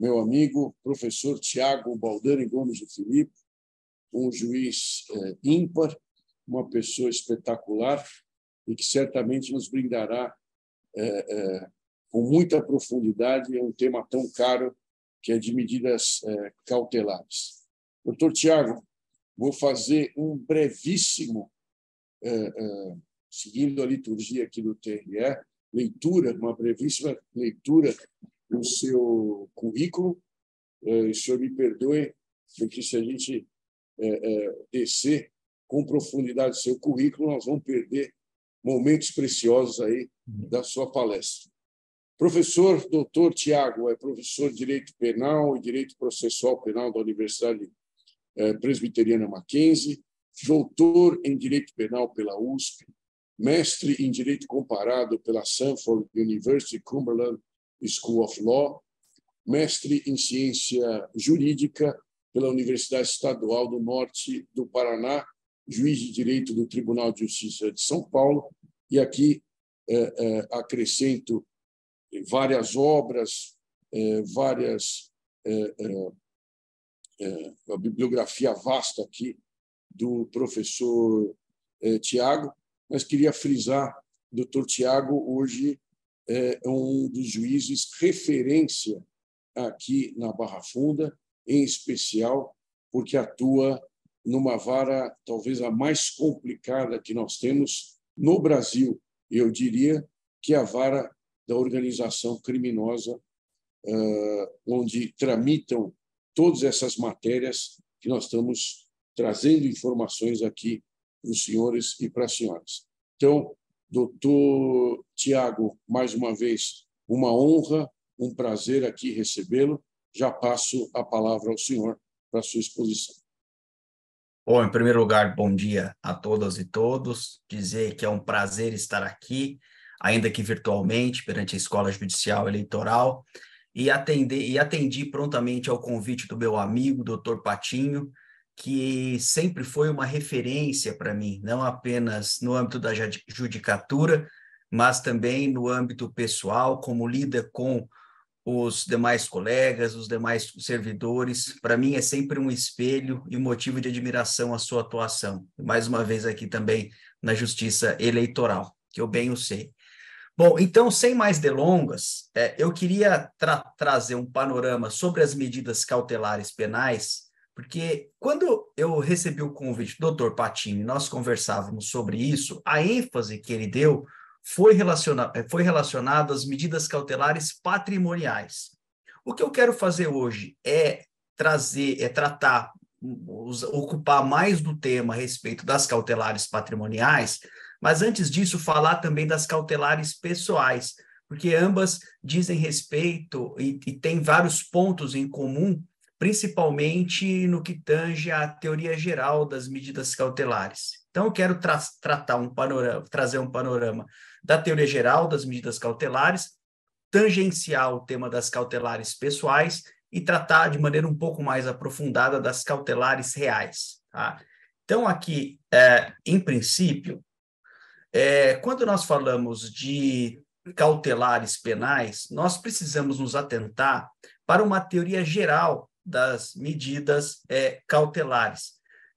meu amigo, professor Tiago Baldani Gomes de Filipe, um juiz é, ímpar, uma pessoa espetacular e que certamente nos brindará é, é, com muita profundidade a um tema tão caro que é de medidas é, cautelares. Doutor Tiago, vou fazer um brevíssimo, é, é, seguindo a liturgia aqui do TRE, leitura, uma brevíssima leitura no seu currículo. É, o senhor me perdoe, porque se a gente é, é, descer com profundidade o seu currículo, nós vamos perder momentos preciosos aí da sua palestra. Professor doutor Tiago é professor de Direito Penal e Direito Processual Penal da Universidade Presbiteriana Mackenzie, doutor em Direito Penal pela USP, mestre em Direito Comparado pela Sanford University Cumberland School of Law, mestre em ciência jurídica pela Universidade Estadual do Norte do Paraná, juiz de direito do Tribunal de Justiça de São Paulo, e aqui é, é, acrescento várias obras, é, várias a bibliografia vasta aqui do professor Tiago, mas queria frisar, doutor Tiago hoje é, é um dos juízes referência aqui na Barra Funda, em especial porque atua numa vara talvez a mais complicada que nós temos no Brasil, eu diria, que é a vara da organização criminosa, é, onde tramitam todas essas matérias que nós estamos trazendo informações aqui para os senhores e para as senhoras. Então, Doutor Tiago, mais uma vez, uma honra, um prazer aqui recebê-lo. Já passo a palavra ao senhor para sua exposição. Bom, em primeiro lugar, bom dia a todas e todos. Dizer que é um prazer estar aqui, ainda que virtualmente, perante a Escola Judicial Eleitoral, e, atender, e atendi prontamente ao convite do meu amigo, doutor Patinho, que sempre foi uma referência para mim, não apenas no âmbito da judicatura, mas também no âmbito pessoal, como lida com os demais colegas, os demais servidores. Para mim é sempre um espelho e motivo de admiração a sua atuação. Mais uma vez aqui também na Justiça Eleitoral, que eu bem o sei. Bom, então, sem mais delongas, eh, eu queria tra trazer um panorama sobre as medidas cautelares penais porque quando eu recebi o convite do Dr. Patini, nós conversávamos sobre isso, a ênfase que ele deu foi, relaciona foi relacionada às medidas cautelares patrimoniais. O que eu quero fazer hoje é trazer, é tratar, ocupar mais do tema a respeito das cautelares patrimoniais, mas antes disso, falar também das cautelares pessoais, porque ambas dizem respeito e, e têm vários pontos em comum principalmente no que tange à teoria geral das medidas cautelares. Então, eu quero tra tratar um panorama, trazer um panorama da teoria geral das medidas cautelares, tangenciar o tema das cautelares pessoais e tratar de maneira um pouco mais aprofundada das cautelares reais. Tá? Então, aqui, é, em princípio, é, quando nós falamos de cautelares penais, nós precisamos nos atentar para uma teoria geral das medidas é, cautelares,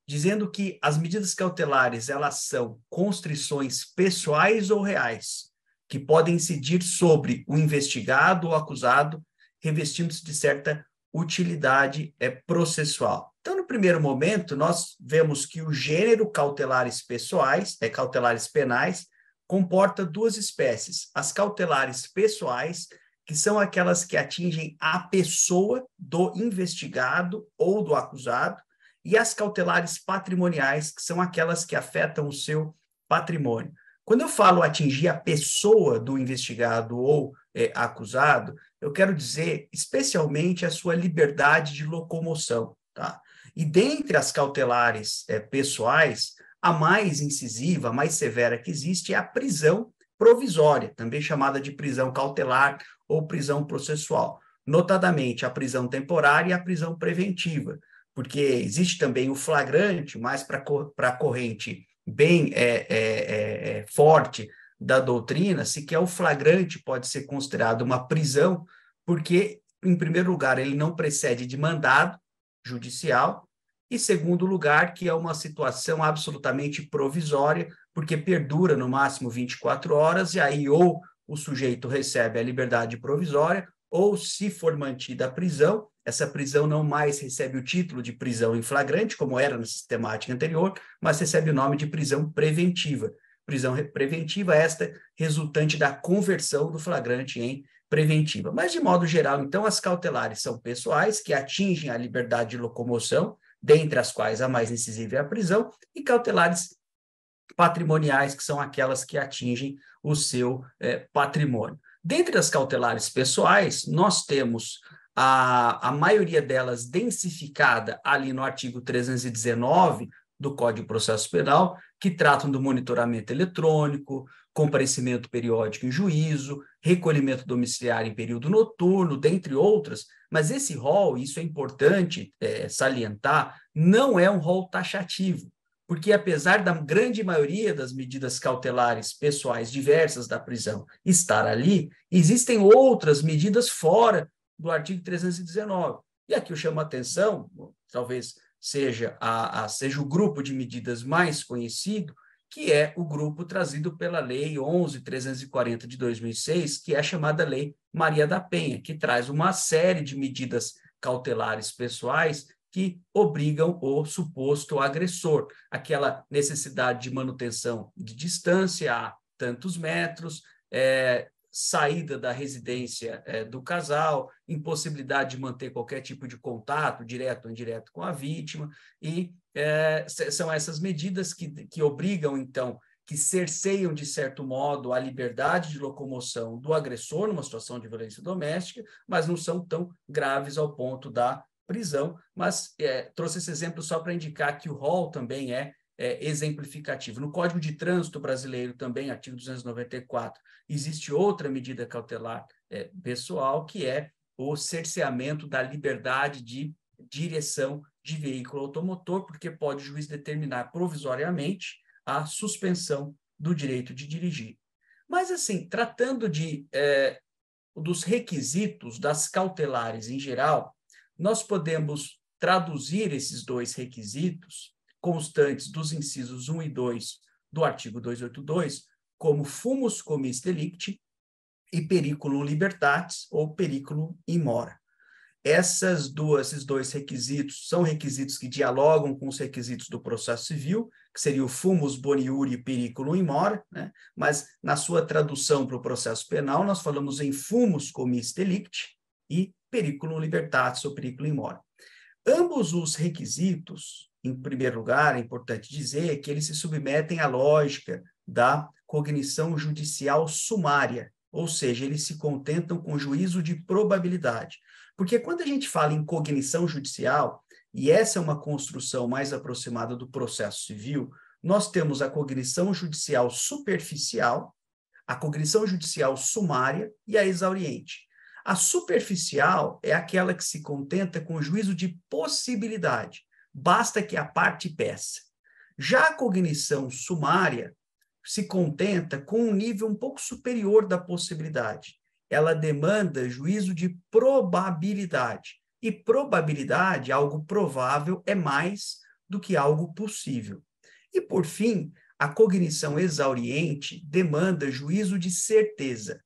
dizendo que as medidas cautelares elas são constrições pessoais ou reais que podem incidir sobre o investigado ou acusado, revestindo-se de certa utilidade é processual. Então, no primeiro momento, nós vemos que o gênero cautelares pessoais, é cautelares penais, comporta duas espécies: as cautelares pessoais, que são aquelas que atingem a pessoa do investigado ou do acusado, e as cautelares patrimoniais, que são aquelas que afetam o seu patrimônio. Quando eu falo atingir a pessoa do investigado ou é, acusado, eu quero dizer especialmente a sua liberdade de locomoção. Tá? E dentre as cautelares é, pessoais, a mais incisiva, a mais severa que existe é a prisão provisória, também chamada de prisão cautelar ou prisão processual, notadamente a prisão temporária e a prisão preventiva, porque existe também o flagrante, mas para a corrente bem é, é, é, é, forte da doutrina, se que é o flagrante pode ser considerado uma prisão, porque, em primeiro lugar, ele não precede de mandado judicial, e segundo lugar, que é uma situação absolutamente provisória, porque perdura no máximo 24 horas, e aí ou o sujeito recebe a liberdade provisória, ou se for mantida a prisão, essa prisão não mais recebe o título de prisão em flagrante, como era na sistemática anterior, mas recebe o nome de prisão preventiva. Prisão preventiva, esta resultante da conversão do flagrante em preventiva. Mas, de modo geral, então, as cautelares são pessoais, que atingem a liberdade de locomoção, dentre as quais a mais incisiva é a prisão, e cautelares patrimoniais, que são aquelas que atingem o seu é, patrimônio. Dentre as cautelares pessoais, nós temos a, a maioria delas densificada ali no artigo 319 do Código de Processo Penal, que tratam do monitoramento eletrônico, comparecimento periódico em juízo, recolhimento domiciliar em período noturno, dentre outras, mas esse rol, isso é importante é, salientar, não é um rol taxativo, porque apesar da grande maioria das medidas cautelares pessoais diversas da prisão estar ali, existem outras medidas fora do artigo 319. E aqui eu chamo a atenção, talvez seja, a, a, seja o grupo de medidas mais conhecido, que é o grupo trazido pela Lei 11.340 de 2006, que é chamada Lei Maria da Penha, que traz uma série de medidas cautelares pessoais que obrigam o suposto agressor, aquela necessidade de manutenção de distância a tantos metros, é, saída da residência é, do casal, impossibilidade de manter qualquer tipo de contato, direto ou indireto, com a vítima, e é, são essas medidas que, que obrigam, então, que cerceiam, de certo modo, a liberdade de locomoção do agressor numa situação de violência doméstica, mas não são tão graves ao ponto da prisão. Mas é, trouxe esse exemplo só para indicar que o rol também é, é, exemplificativo. No Código de Trânsito Brasileiro, também, artigo 294, existe outra medida cautelar é, pessoal, que é o cerceamento da liberdade de direção de veículo automotor, porque pode o juiz determinar provisoriamente a suspensão do direito de dirigir. Mas, assim, tratando de, é, dos requisitos das cautelares em geral, nós podemos traduzir esses dois requisitos constantes dos incisos 1 e 2 do artigo 282 como fumus comis delicti e periculum libertatis ou periculum in mora essas duas, esses dois requisitos são requisitos que dialogam com os requisitos do processo civil, que seria o fumus boniuri periculum in mora, né? mas na sua tradução para o processo penal, nós falamos em fumus comis delicti e periculum libertatis ou periculum in mora. Ambos os requisitos, em primeiro lugar, é importante dizer que eles se submetem à lógica da cognição judicial sumária, ou seja, eles se contentam com juízo de probabilidade. Porque quando a gente fala em cognição judicial, e essa é uma construção mais aproximada do processo civil, nós temos a cognição judicial superficial, a cognição judicial sumária e a exauriente. A superficial é aquela que se contenta com o juízo de possibilidade, basta que a parte peça. Já a cognição sumária se contenta com um nível um pouco superior da possibilidade ela demanda juízo de probabilidade. E probabilidade, algo provável, é mais do que algo possível. E, por fim, a cognição exauriente demanda juízo de certeza.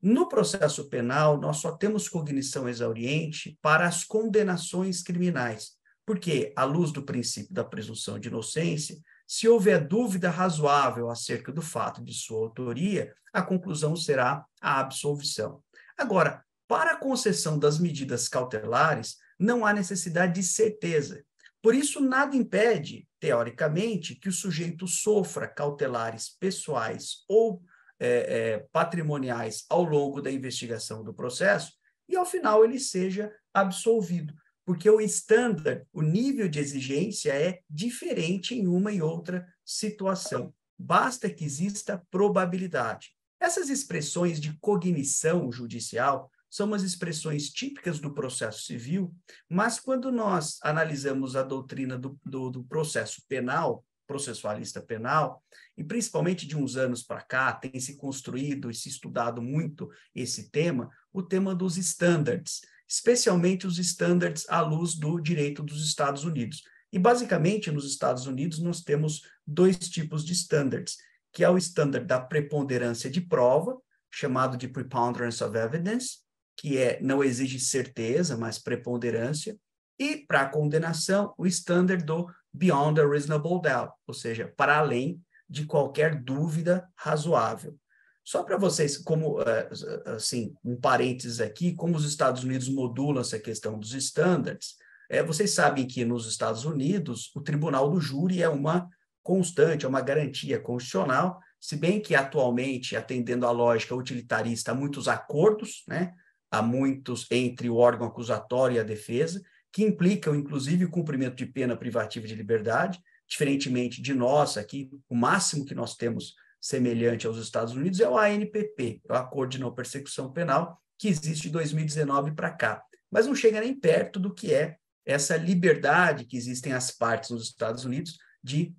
No processo penal, nós só temos cognição exauriente para as condenações criminais, porque, à luz do princípio da presunção de inocência, se houver dúvida razoável acerca do fato de sua autoria, a conclusão será a absolvição. Agora, para a concessão das medidas cautelares, não há necessidade de certeza. Por isso, nada impede, teoricamente, que o sujeito sofra cautelares pessoais ou é, é, patrimoniais ao longo da investigação do processo e, ao final, ele seja absolvido porque o standard, o nível de exigência é diferente em uma e outra situação. Basta que exista probabilidade. Essas expressões de cognição judicial são umas expressões típicas do processo civil, mas quando nós analisamos a doutrina do, do, do processo penal, processualista penal, e principalmente de uns anos para cá, tem se construído e se estudado muito esse tema, o tema dos standards especialmente os estándares à luz do direito dos Estados Unidos. E, basicamente, nos Estados Unidos, nós temos dois tipos de estándares, que é o estándar da preponderância de prova, chamado de preponderance of evidence, que é não exige certeza, mas preponderância, e, para a condenação, o estándar do beyond a reasonable doubt, ou seja, para além de qualquer dúvida razoável. Só para vocês, como eh, eh, assim, um parênteses aqui, como os Estados Unidos modulam essa questão dos estándares, é, vocês sabem que nos Estados Unidos o tribunal do júri é uma constante, é uma garantia constitucional, se bem que atualmente, atendendo à lógica utilitarista, há muitos acordos, né, há muitos entre o órgão acusatório e a defesa, que implicam, inclusive, o cumprimento de pena privativa de liberdade, diferentemente de nós aqui, o máximo que nós temos semelhante aos Estados Unidos é o ANPP, é o Acordo de Não Persecução Penal, que existe de 2019 para cá. Mas não chega nem perto do que é essa liberdade que existem as partes nos Estados Unidos de,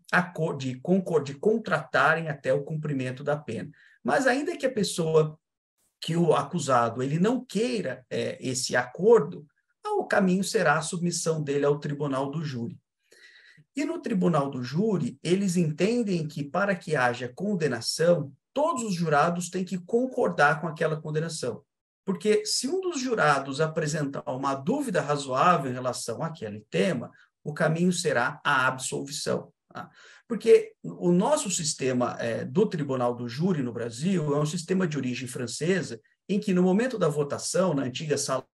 de, concord, de contratarem até o cumprimento da pena. Mas ainda que a pessoa, que o acusado, ele não queira é, esse acordo, o caminho será a submissão dele ao tribunal do júri. E no tribunal do júri, eles entendem que para que haja condenação, todos os jurados têm que concordar com aquela condenação. Porque se um dos jurados apresentar uma dúvida razoável em relação àquele tema, o caminho será a absolvição. Tá? Porque o nosso sistema é, do tribunal do júri no Brasil é um sistema de origem francesa, em que no momento da votação, na antiga sala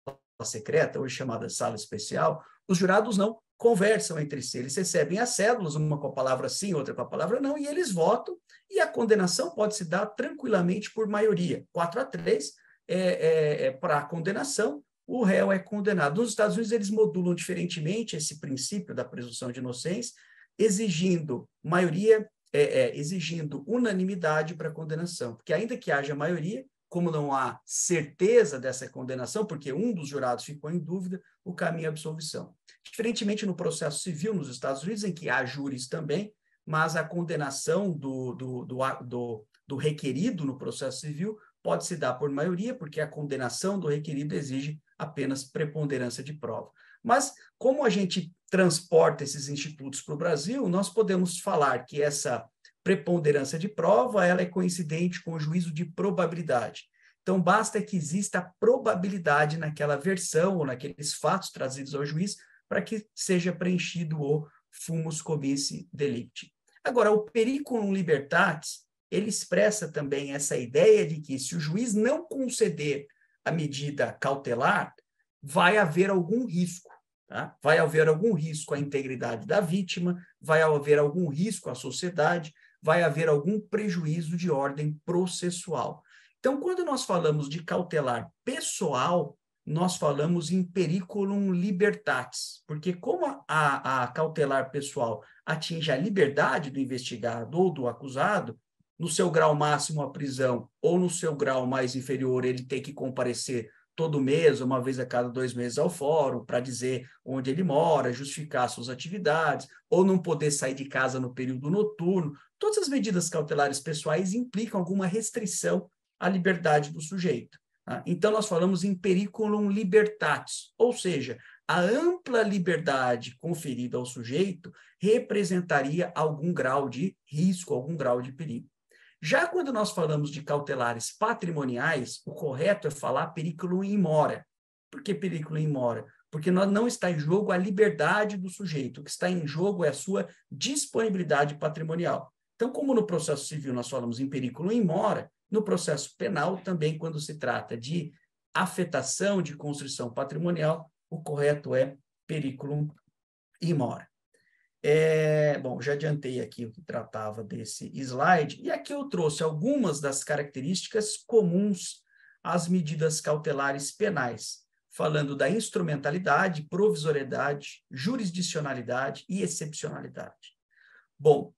secreta, hoje chamada sala especial, os jurados não conversam entre si, eles recebem as cédulas, uma com a palavra sim, outra com a palavra não, e eles votam, e a condenação pode se dar tranquilamente por maioria. 4 a 3 é, é, é para a condenação, o réu é condenado. Nos Estados Unidos, eles modulam diferentemente esse princípio da presunção de inocência, exigindo maioria, é, é, exigindo unanimidade para a condenação, porque ainda que haja maioria, como não há certeza dessa condenação, porque um dos jurados ficou em dúvida, o caminho é absolvição. Diferentemente no processo civil nos Estados Unidos, em que há júris também, mas a condenação do, do, do, do, do requerido no processo civil pode se dar por maioria, porque a condenação do requerido exige apenas preponderância de prova. Mas, como a gente transporta esses institutos para o Brasil, nós podemos falar que essa preponderância de prova ela é coincidente com o juízo de probabilidade. Então, basta que exista probabilidade naquela versão ou naqueles fatos trazidos ao juiz para que seja preenchido o fumus cobice delicti. Agora, o periculum libertatis, ele expressa também essa ideia de que se o juiz não conceder a medida cautelar, vai haver algum risco. Tá? Vai haver algum risco à integridade da vítima, vai haver algum risco à sociedade, vai haver algum prejuízo de ordem processual. Então, quando nós falamos de cautelar pessoal, nós falamos em periculum libertatis, porque como a, a, cautelar pessoal atinge a liberdade do investigado ou do acusado, no seu grau máximo a prisão ou no seu grau mais inferior ele tem que comparecer todo mês, uma vez a cada dois meses ao fórum, para dizer onde ele mora, justificar suas atividades, ou não poder sair de casa no período noturno. Todas as medidas cautelares pessoais implicam alguma restrição à liberdade do sujeito. Tá? Então, nós falamos em periculum libertatis, ou seja, a ampla liberdade conferida ao sujeito representaria algum grau de risco, algum grau de perigo. Já quando nós falamos de cautelares patrimoniais, o correto é falar periculum in mora. Por que periculum in mora? Porque não está em jogo a liberdade do sujeito, o que está em jogo é a sua disponibilidade patrimonial. Então, como no processo civil nós falamos em periculum in mora, no processo penal, também quando se trata de afetação de construção patrimonial, o correto é periculum imora. É, bom, já adiantei aqui o que tratava desse slide, e aqui eu trouxe algumas das características comuns às medidas cautelares penais, falando da instrumentalidade, provisoriedade, jurisdicionalidade e excepcionalidade. Bom,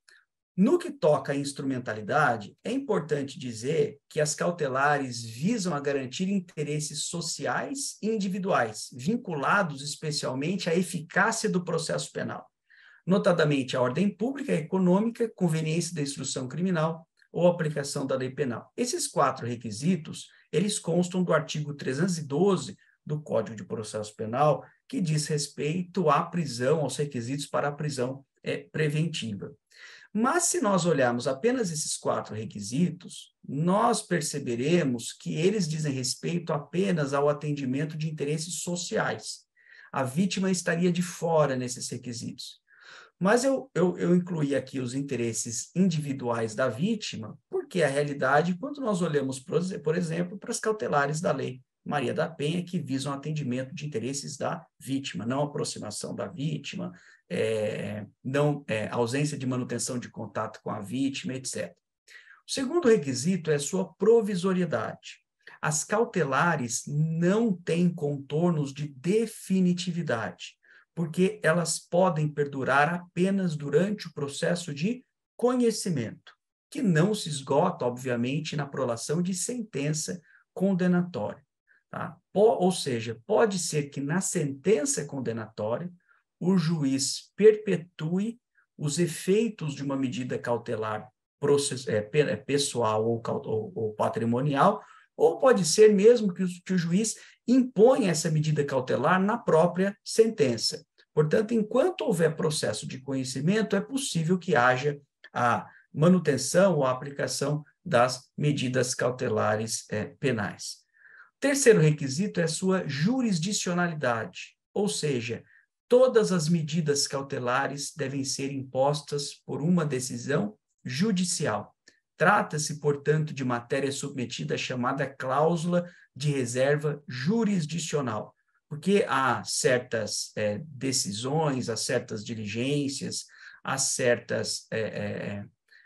no que toca à instrumentalidade, é importante dizer que as cautelares visam a garantir interesses sociais e individuais, vinculados especialmente à eficácia do processo penal, notadamente a ordem pública, econômica, conveniência da instrução criminal ou aplicação da lei penal. Esses quatro requisitos, eles constam do artigo 312 do Código de Processo Penal, que diz respeito à prisão, aos requisitos para a prisão é, preventiva. Mas se nós olharmos apenas esses quatro requisitos, nós perceberemos que eles dizem respeito apenas ao atendimento de interesses sociais. A vítima estaria de fora nesses requisitos. Mas eu, eu, eu incluí aqui os interesses individuais da vítima, porque a realidade, quando nós olhamos, por exemplo, para as cautelares da lei, Maria da Penha, que visam um atendimento de interesses da vítima, não aproximação da vítima, é, não é, ausência de manutenção de contato com a vítima, etc. O segundo requisito é sua provisoriedade. As cautelares não têm contornos de definitividade, porque elas podem perdurar apenas durante o processo de conhecimento, que não se esgota, obviamente, na prolação de sentença condenatória. Tá? Ou seja, pode ser que na sentença condenatória o juiz perpetue os efeitos de uma medida cautelar é, é, pessoal ou, patrimonial, ou pode ser mesmo que o, juiz imponha essa medida cautelar na própria sentença. Portanto, enquanto houver processo de conhecimento, é possível que haja a manutenção ou a aplicação das medidas cautelares é, penais. Terceiro requisito é sua jurisdicionalidade, ou seja, todas as medidas cautelares devem ser impostas por uma decisão judicial. Trata-se, portanto, de matéria submetida à chamada cláusula de reserva jurisdicional, porque há certas é, decisões, há certas diligências, há certas é, é,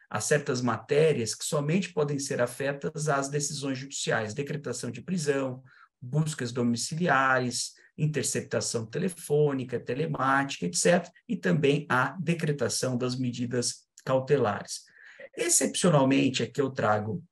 a certas matérias que somente podem ser afetas às decisões judiciais, decretação de prisão, buscas domiciliares, interceptação telefônica, telemática, etc., e também a decretação das medidas cautelares. Excepcionalmente, aqui eu trago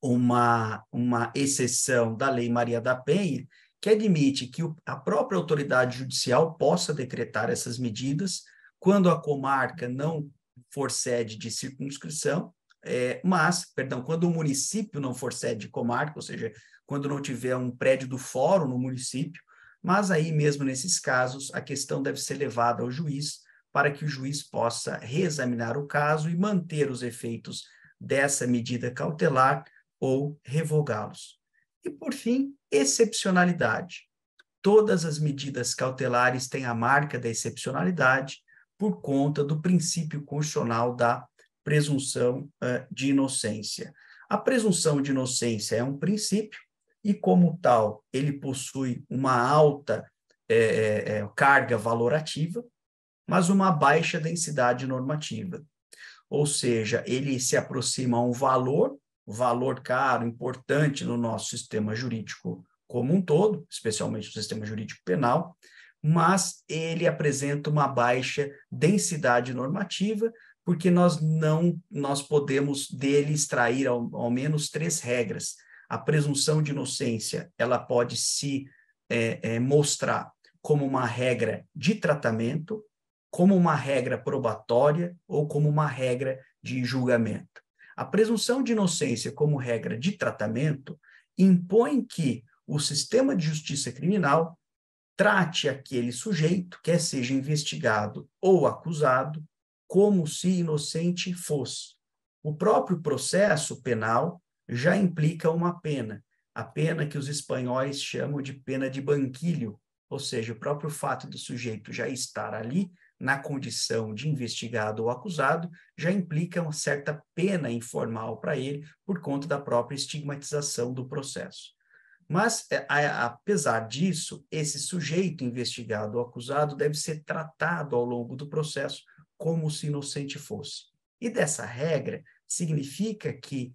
uma, uma exceção da Lei Maria da Penha, que admite que o, a própria autoridade judicial possa decretar essas medidas quando a comarca não for sede de circunscrição, é, mas, perdão, quando o município não for sede de comarca, ou seja, quando não tiver um prédio do fórum no município, mas aí mesmo nesses casos, a questão deve ser levada ao juiz para que o juiz possa reexaminar o caso e manter os efeitos dessa medida cautelar ou revogá-los. E, por fim, excepcionalidade. Todas as medidas cautelares têm a marca da excepcionalidade, por conta do princípio constitucional da presunção eh, de inocência. A presunção de inocência é um princípio e, como tal, ele possui uma alta eh, eh, carga valorativa, mas uma baixa densidade normativa. Ou seja, ele se aproxima a um valor, valor caro, importante no nosso sistema jurídico como um todo, especialmente no sistema jurídico penal, mas ele apresenta uma baixa densidade normativa, porque nós não nós podemos dele extrair ao, ao menos três regras. A presunção de inocência ela pode se é, é, mostrar como uma regra de tratamento, como uma regra probatória ou como uma regra de julgamento. A presunção de inocência como regra de tratamento impõe que o sistema de justiça criminal trate aquele sujeito, quer seja investigado ou acusado, como se inocente fosse. O próprio processo penal já implica uma pena, a pena que os espanhóis chamam de pena de banquilho, ou seja, o próprio fato do sujeito já estar ali na condição de investigado ou acusado já implica uma certa pena informal para ele por conta da própria estigmatização do processo. Mas, é, apesar disso, esse sujeito investigado ou acusado deve ser tratado ao longo do processo como se inocente fosse. E dessa regra significa que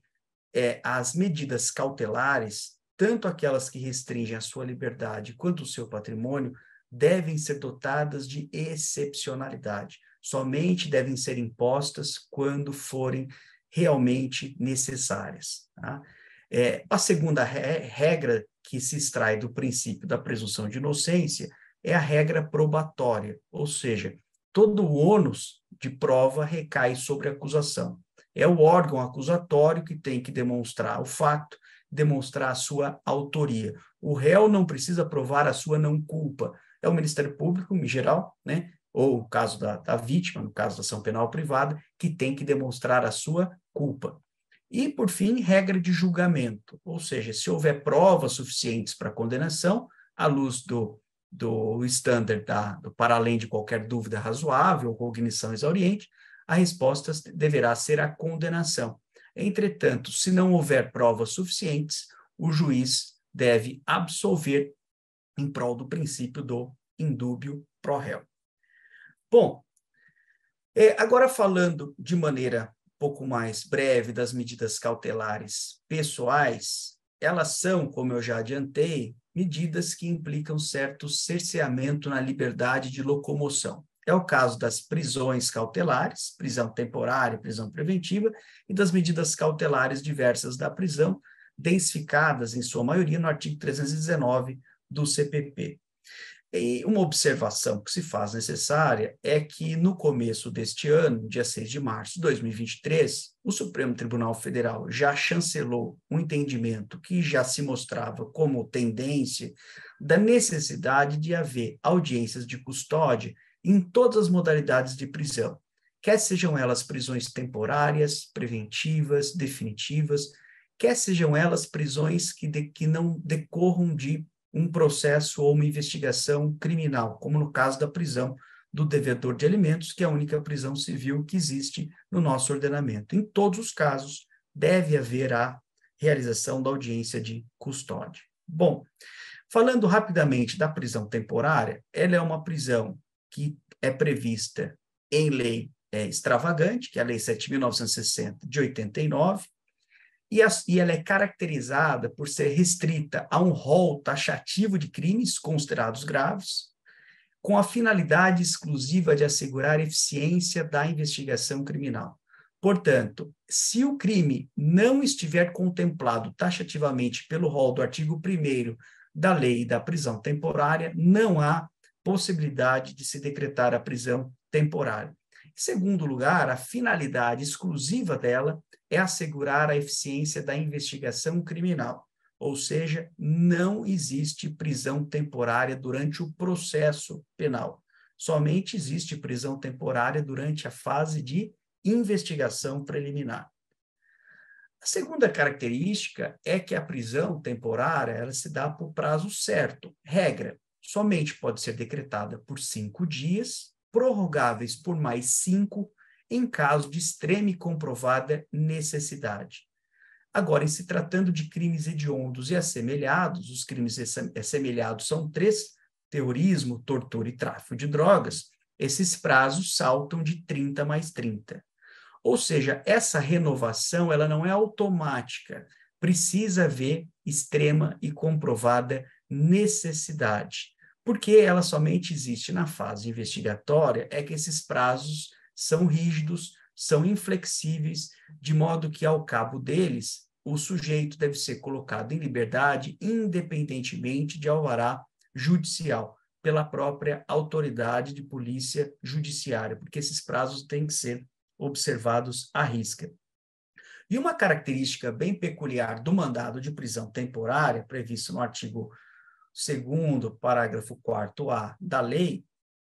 é, as medidas cautelares, tanto aquelas que restringem a sua liberdade quanto o seu patrimônio, devem ser dotadas de excepcionalidade. Somente devem ser impostas quando forem realmente necessárias. Tá? É, a segunda regra que se extrai do princípio da presunção de inocência é a regra probatória, ou seja, todo o ônus de prova recai sobre a acusação. É o órgão acusatório que tem que demonstrar o fato, demonstrar a sua autoria. O réu não precisa provar a sua não culpa. É o Ministério Público, em geral, né? ou o caso da, da vítima, no caso da ação penal privada, que tem que demonstrar a sua culpa. E, por fim, regra de julgamento, ou seja, se houver provas suficientes para condenação, à luz do, do standard, da, do para além de qualquer dúvida razoável ou cognição exauriente, a resposta deverá ser a condenação. Entretanto, se não houver provas suficientes, o juiz deve absolver em prol do princípio do indúbio pro réu. Bom, é, agora falando de maneira pouco mais breve das medidas cautelares pessoais, elas são, como eu já adiantei, medidas que implicam certo cerceamento na liberdade de locomoção. É o caso das prisões cautelares, prisão temporária, prisão preventiva, e das medidas cautelares diversas da prisão, densificadas, em sua maioria, no artigo 319 do CPP. E uma observação que se faz necessária é que no começo deste ano, dia 6 de março de 2023, o Supremo Tribunal Federal já chancelou um entendimento que já se mostrava como tendência da necessidade de haver audiências de custódia em todas as modalidades de prisão, quer sejam elas prisões temporárias, preventivas, definitivas, quer sejam elas prisões que, de, que não decorram de um processo ou uma investigação criminal, como no caso da prisão do devedor de alimentos, que é a única prisão civil que existe no nosso ordenamento. Em todos os casos, deve haver a realização da audiência de custódia. Bom, falando rapidamente da prisão temporária, ela é uma prisão que é prevista em lei é, extravagante, que é a Lei 7.960 de 89, e, e ela é caracterizada por ser restrita a um rol taxativo de crimes considerados graves, com a finalidade exclusiva de assegurar eficiência da investigação criminal. Portanto, se o crime não estiver contemplado taxativamente pelo rol do artigo 1 da lei da prisão temporária, não há possibilidade de se decretar a prisão temporária. Segundo lugar, a finalidade exclusiva dela é assegurar a eficiência da investigação criminal, ou seja, não existe prisão temporária durante o processo penal. Somente existe prisão temporária durante a fase de investigação preliminar. A segunda característica é que a prisão temporária ela se dá por prazo certo. Regra: somente pode ser decretada por cinco dias prorrogáveis por mais cinco em caso de extrema e comprovada necessidade. Agora, em se tratando de crimes hediondos e assemelhados, os crimes assemelhados são três: terrorismo, tortura e tráfico de drogas. Esses prazos saltam de 30 mais 30. Ou seja, essa renovação ela não é automática, precisa haver extrema e comprovada necessidade. Porque ela somente existe na fase investigatória, é que esses prazos são rígidos, são inflexíveis, de modo que, ao cabo deles, o sujeito deve ser colocado em liberdade independentemente de alvará judicial, pela própria autoridade de polícia judiciária, porque esses prazos têm que ser observados à risca. E uma característica bem peculiar do mandado de prisão temporária, previsto no artigo segundo parágrafo 4 A da lei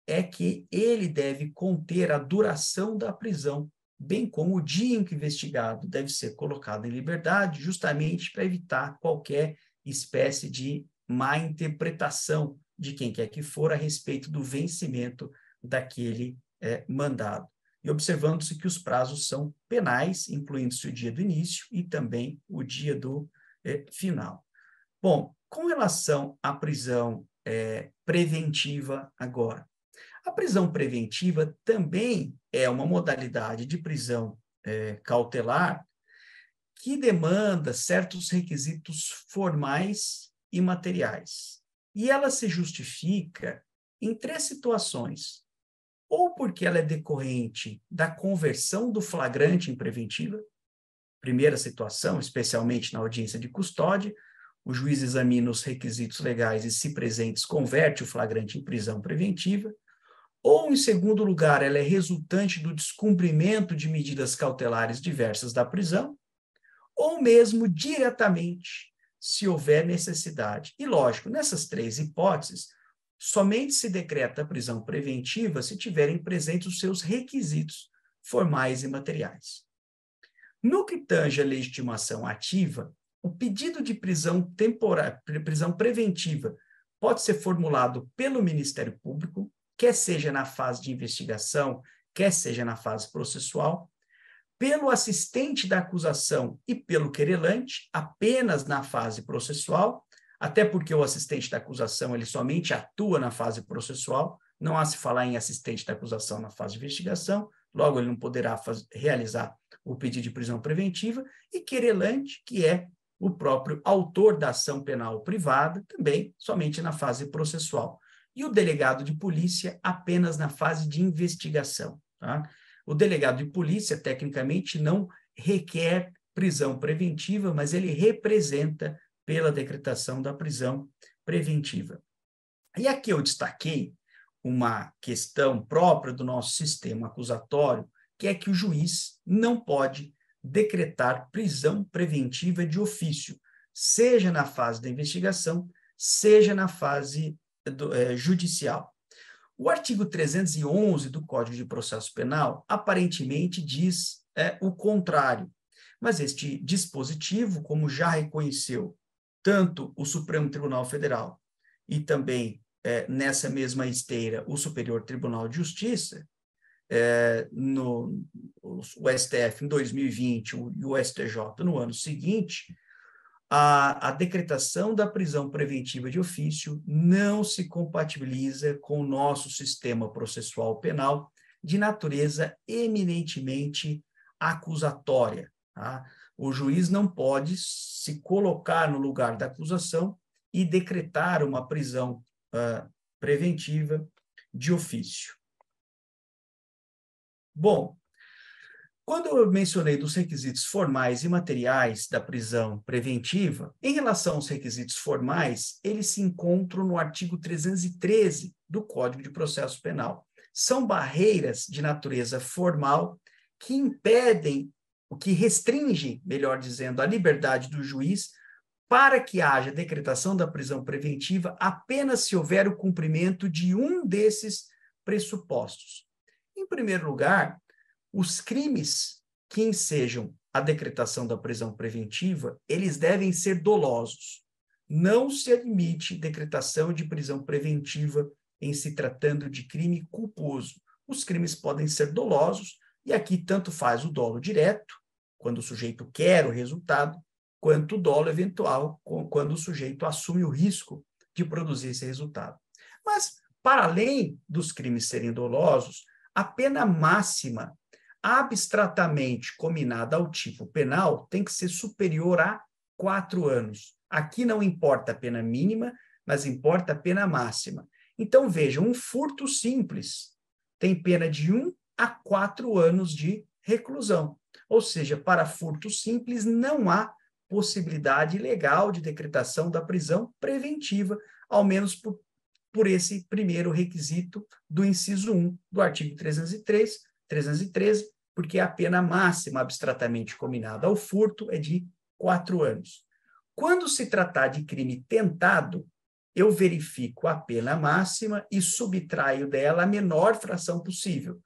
é que ele deve conter a duração da prisão, bem como o dia em que o investigado deve ser colocado em liberdade, justamente para evitar qualquer espécie de má interpretação de quem quer que for a respeito do vencimento daquele é, mandado. E observando-se que os prazos são penais, incluindo-se o dia do início e também o dia do é, final. Bom, com relação à prisão é, preventiva agora, a prisão preventiva também é uma modalidade de prisão é, cautelar que demanda certos requisitos formais e materiais. E ela se justifica em três situações. Ou porque ela é decorrente da conversão do flagrante em preventiva, primeira situação, especialmente na audiência de custódia, o juiz examina os requisitos legais e, se presentes, converte o flagrante em prisão preventiva. Ou, em segundo lugar, ela é resultante do descumprimento de medidas cautelares diversas da prisão, ou mesmo diretamente, se houver necessidade. E, lógico, nessas três hipóteses, somente se decreta a prisão preventiva se tiverem presentes os seus requisitos formais e materiais. No que tange a legitimação ativa, o pedido de prisão temporária, prisão preventiva, pode ser formulado pelo Ministério Público, quer seja na fase de investigação, quer seja na fase processual, pelo assistente da acusação e pelo querelante, apenas na fase processual, até porque o assistente da acusação ele somente atua na fase processual, não há se falar em assistente da acusação na fase de investigação, logo ele não poderá faz, realizar o pedido de prisão preventiva, e querelante, que é o próprio autor da ação penal privada, também somente na fase processual, e o delegado de polícia apenas na fase de investigação. Tá? O delegado de polícia, tecnicamente, não requer prisão preventiva, mas ele representa pela decretação da prisão preventiva. E aqui eu destaquei uma questão própria do nosso sistema acusatório, que é que o juiz não pode decretar prisão preventiva de ofício, seja na fase da investigação, seja na fase do, é, judicial. O artigo 311 do Código de Processo Penal aparentemente diz é, o contrário, mas este dispositivo, como já reconheceu tanto o Supremo Tribunal Federal e também é, nessa mesma esteira o Superior Tribunal de Justiça, é, no o STF em 2020 e o STJ no ano seguinte, a, a, decretação da prisão preventiva de ofício não se compatibiliza com o nosso sistema processual penal de natureza eminentemente acusatória. Tá? O juiz não pode se colocar no lugar da acusação e decretar uma prisão uh, preventiva de ofício. Bom, quando eu mencionei dos requisitos formais e materiais da prisão preventiva, em relação aos requisitos formais, eles se encontram no artigo 313 do Código de Processo Penal. São barreiras de natureza formal que impedem, o que restringem, melhor dizendo, a liberdade do juiz para que haja decretação da prisão preventiva apenas se houver o cumprimento de um desses pressupostos em primeiro lugar, os crimes que ensejam a decretação da prisão preventiva, eles devem ser dolosos. Não se admite decretação de prisão preventiva em se tratando de crime culposo. Os crimes podem ser dolosos, e aqui tanto faz o dolo direto, quando o sujeito quer o resultado, quanto o dolo eventual, quando o sujeito assume o risco de produzir esse resultado. Mas, para além dos crimes serem dolosos, a pena máxima abstratamente combinada ao tipo penal tem que ser superior a quatro anos. Aqui não importa a pena mínima, mas importa a pena máxima. Então, veja, um furto simples tem pena de um a quatro anos de reclusão. Ou seja, para furto simples não há possibilidade legal de decretação da prisão preventiva, ao menos por por esse primeiro requisito do inciso 1 do artigo 303, 313, porque a pena máxima abstratamente combinada ao furto é de quatro anos. Quando se tratar de crime tentado, eu verifico a pena máxima e subtraio dela a menor fração possível.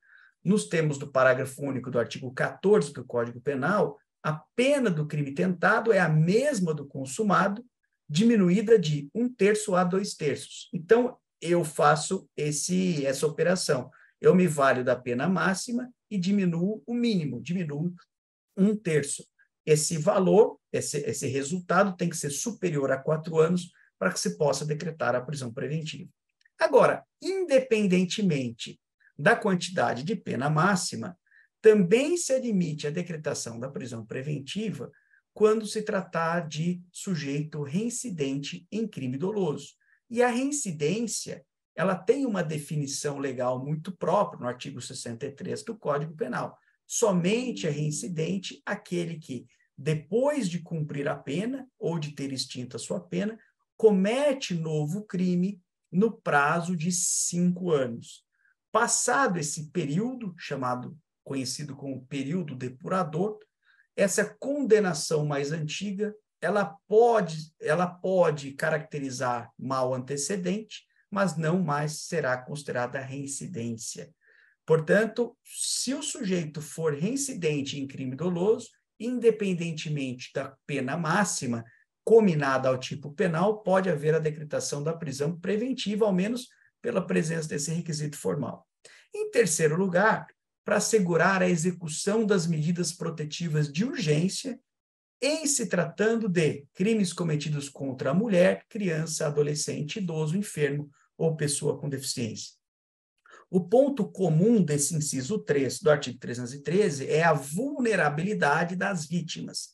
Nos termos do parágrafo único do artigo 14 do Código Penal, a pena do crime tentado é a mesma do consumado, diminuída de um terço a dois terços. Então, eu faço esse, essa operação. Eu me valho da pena máxima e diminuo o mínimo, diminuo um terço. Esse valor, esse, esse resultado tem que ser superior a quatro anos para que se possa decretar a prisão preventiva. Agora, independentemente da quantidade de pena máxima, também se admite a decretação da prisão preventiva quando se tratar de sujeito reincidente em crime doloso. E a reincidência, ela tem uma definição legal muito própria no artigo 63 do Código Penal. Somente é reincidente aquele que, depois de cumprir a pena ou de ter extinta a sua pena, comete novo crime no prazo de cinco anos. Passado esse período, chamado conhecido como período depurador, essa condenação mais antiga ela pode, ela pode caracterizar mal antecedente, mas não mais será considerada reincidência. Portanto, se o sujeito for reincidente em crime doloso, independentemente da pena máxima combinada ao tipo penal, pode haver a decretação da prisão preventiva, ao menos pela presença desse requisito formal. Em terceiro lugar, para assegurar a execução das medidas protetivas de urgência, em se tratando de crimes cometidos contra a mulher, criança, adolescente, idoso, enfermo ou pessoa com deficiência. O ponto comum desse inciso 3 do artigo 313 é a vulnerabilidade das vítimas,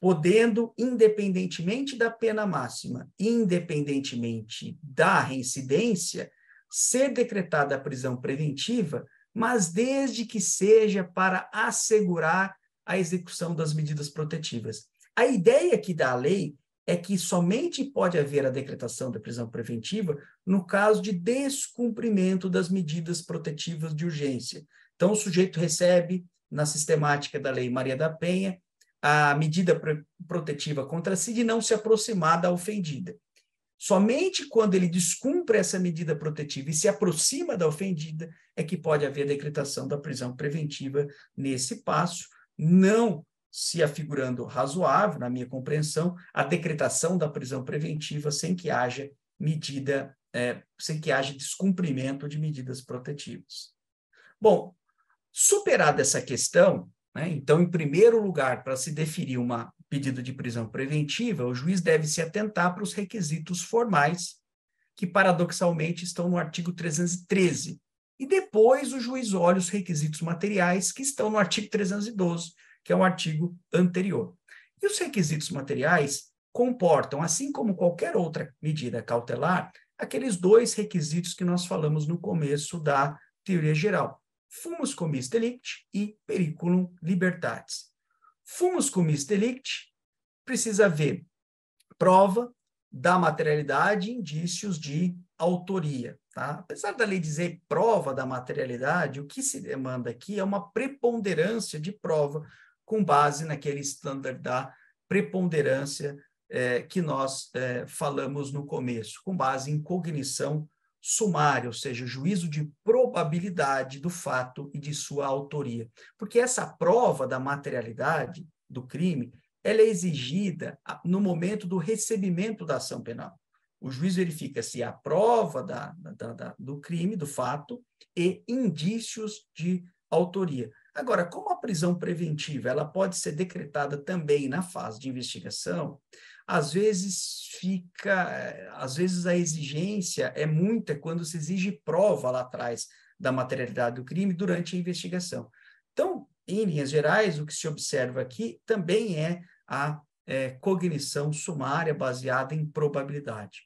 podendo, independentemente da pena máxima, independentemente da reincidência, ser decretada a prisão preventiva, mas desde que seja para assegurar a execução das medidas protetivas. A ideia aqui da lei é que somente pode haver a decretação da prisão preventiva no caso de descumprimento das medidas protetivas de urgência. Então, o sujeito recebe, na sistemática da Lei Maria da Penha, a medida protetiva contra si de não se aproximar da ofendida. Somente quando ele descumpre essa medida protetiva e se aproxima da ofendida é que pode haver a decretação da prisão preventiva nesse passo, não se afigurando razoável, na minha compreensão, a decretação da prisão preventiva sem que haja medida, é, sem que haja descumprimento de medidas protetivas. Bom, superada essa questão, né, então, em primeiro lugar, para se deferir uma pedido de prisão preventiva, o juiz deve se atentar para os requisitos formais que, paradoxalmente, estão no artigo 313 e depois o juiz olha os requisitos materiais que estão no artigo 312, que é o artigo anterior. E os requisitos materiais comportam, assim como qualquer outra medida cautelar, aqueles dois requisitos que nós falamos no começo da teoria geral: fumus comis delicti e periculum libertatis. Fumus comis delicti precisa haver prova da materialidade e indícios de autoria. Tá? Apesar da lei dizer prova da materialidade, o que se demanda aqui é uma preponderância de prova com base naquele estándar da preponderância é, que nós é, falamos no começo, com base em cognição sumária, ou seja, juízo de probabilidade do fato e de sua autoria. Porque essa prova da materialidade do crime, ela é exigida no momento do recebimento da ação penal. O juiz verifica se há prova da, da, da, do crime, do fato, e indícios de autoria. Agora, como a prisão preventiva ela pode ser decretada também na fase de investigação, às vezes fica, eh, às vezes a exigência é muita quando se exige prova lá atrás da materialidade do crime durante a investigação. Então, em linhas gerais, o que se observa aqui também é a é, cognição sumária baseada em probabilidade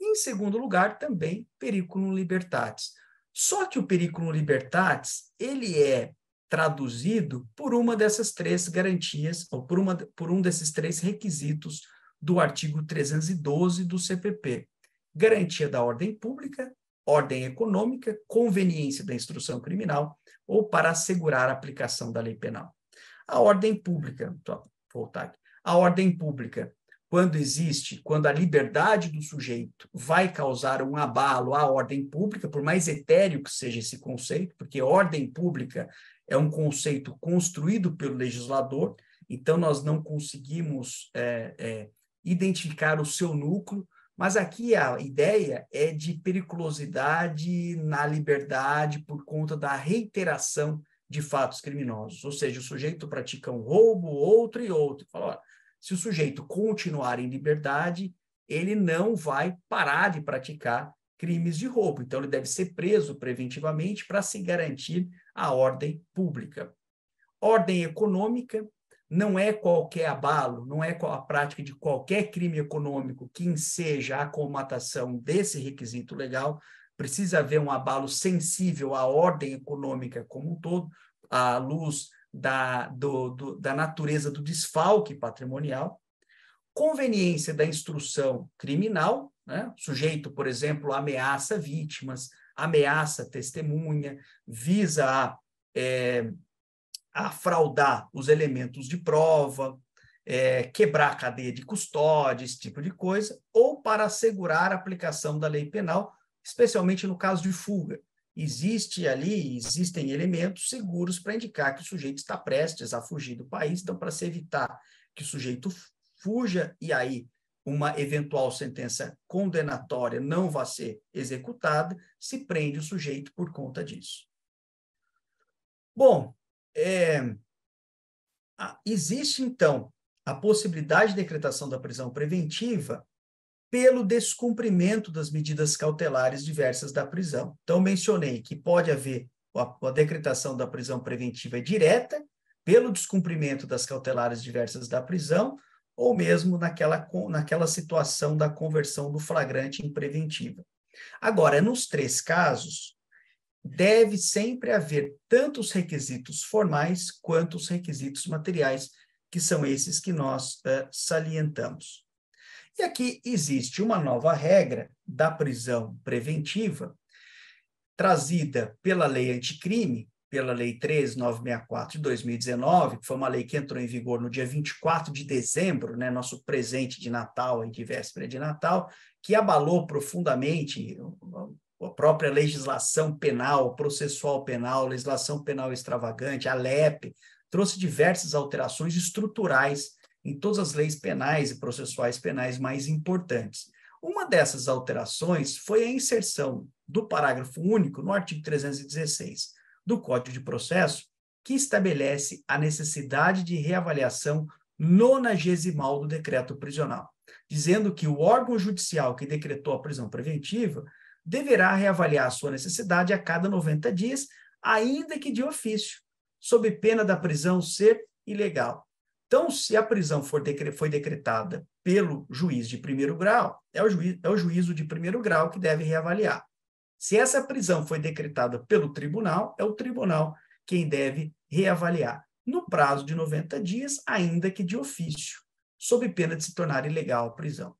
em segundo lugar, também periculum libertatis. Só que o periculum libertatis, ele é traduzido por uma dessas três garantias, ou por, uma, por um desses três requisitos do artigo 312 do CPP. Garantia da ordem pública, ordem econômica, conveniência da instrução criminal ou para assegurar a aplicação da lei penal. A ordem pública, então, voltar aqui, a ordem pública quando existe, quando a liberdade do sujeito vai causar um abalo à ordem pública, por mais etéreo que seja esse conceito, porque ordem pública é um conceito construído pelo legislador, então nós não conseguimos é, é, identificar o seu núcleo, mas aqui a ideia é de periculosidade na liberdade por conta da reiteração de fatos criminosos, ou seja, o sujeito pratica um roubo, outro e outro, fala, olha, se o sujeito continuar em liberdade, ele não vai parar de praticar crimes de roubo. Então, ele deve ser preso preventivamente para se garantir a ordem pública. Ordem econômica não é qualquer abalo, não é a prática de qualquer crime econômico que enseja a comatação desse requisito legal. Precisa haver um abalo sensível à ordem econômica como um todo, à luz da, do, do, da natureza do desfalque patrimonial, conveniência da instrução criminal, né? sujeito, por exemplo, ameaça vítimas, ameaça testemunha, visa a, é, a fraudar os elementos de prova, é, quebrar a cadeia de custódia, esse tipo de coisa, ou para assegurar a aplicação da lei penal, especialmente no caso de fuga existe ali, existem elementos seguros para indicar que o sujeito está prestes a fugir do país, então para se evitar que o sujeito fuja e aí uma eventual sentença condenatória não vá ser executada, se prende o sujeito por conta disso. Bom, é, existe então a possibilidade de decretação da prisão preventiva pelo descumprimento das medidas cautelares diversas da prisão. Então, mencionei que pode haver a, a decretação da prisão preventiva é direta, pelo descumprimento das cautelares diversas da prisão, ou mesmo naquela, naquela situação da conversão do flagrante em preventiva. Agora, nos três casos, deve sempre haver tanto os requisitos formais quanto os requisitos materiais, que são esses que nós uh, salientamos. E aqui existe uma nova regra da prisão preventiva, trazida pela lei anticrime, pela lei 13964 de 2019, que foi uma lei que entrou em vigor no dia 24 de dezembro, né, nosso presente de Natal e de véspera de Natal, que abalou profundamente a própria legislação penal, processual penal, legislação penal extravagante, a LEP, trouxe diversas alterações estruturais em todas as leis penais e processuais penais mais importantes. Uma dessas alterações foi a inserção do parágrafo único no artigo 316 do Código de Processo, que estabelece a necessidade de reavaliação nonagesimal do decreto prisional, dizendo que o órgão judicial que decretou a prisão preventiva deverá reavaliar sua necessidade a cada 90 dias, ainda que de ofício, sob pena da prisão ser ilegal. Então, se a prisão for foi decretada pelo juiz de primeiro grau, é o, juiz, é o juízo de primeiro grau que deve reavaliar. Se essa prisão foi decretada pelo tribunal, é o tribunal quem deve reavaliar, no prazo de 90 dias, ainda que de ofício, sob pena de se tornar ilegal a prisão.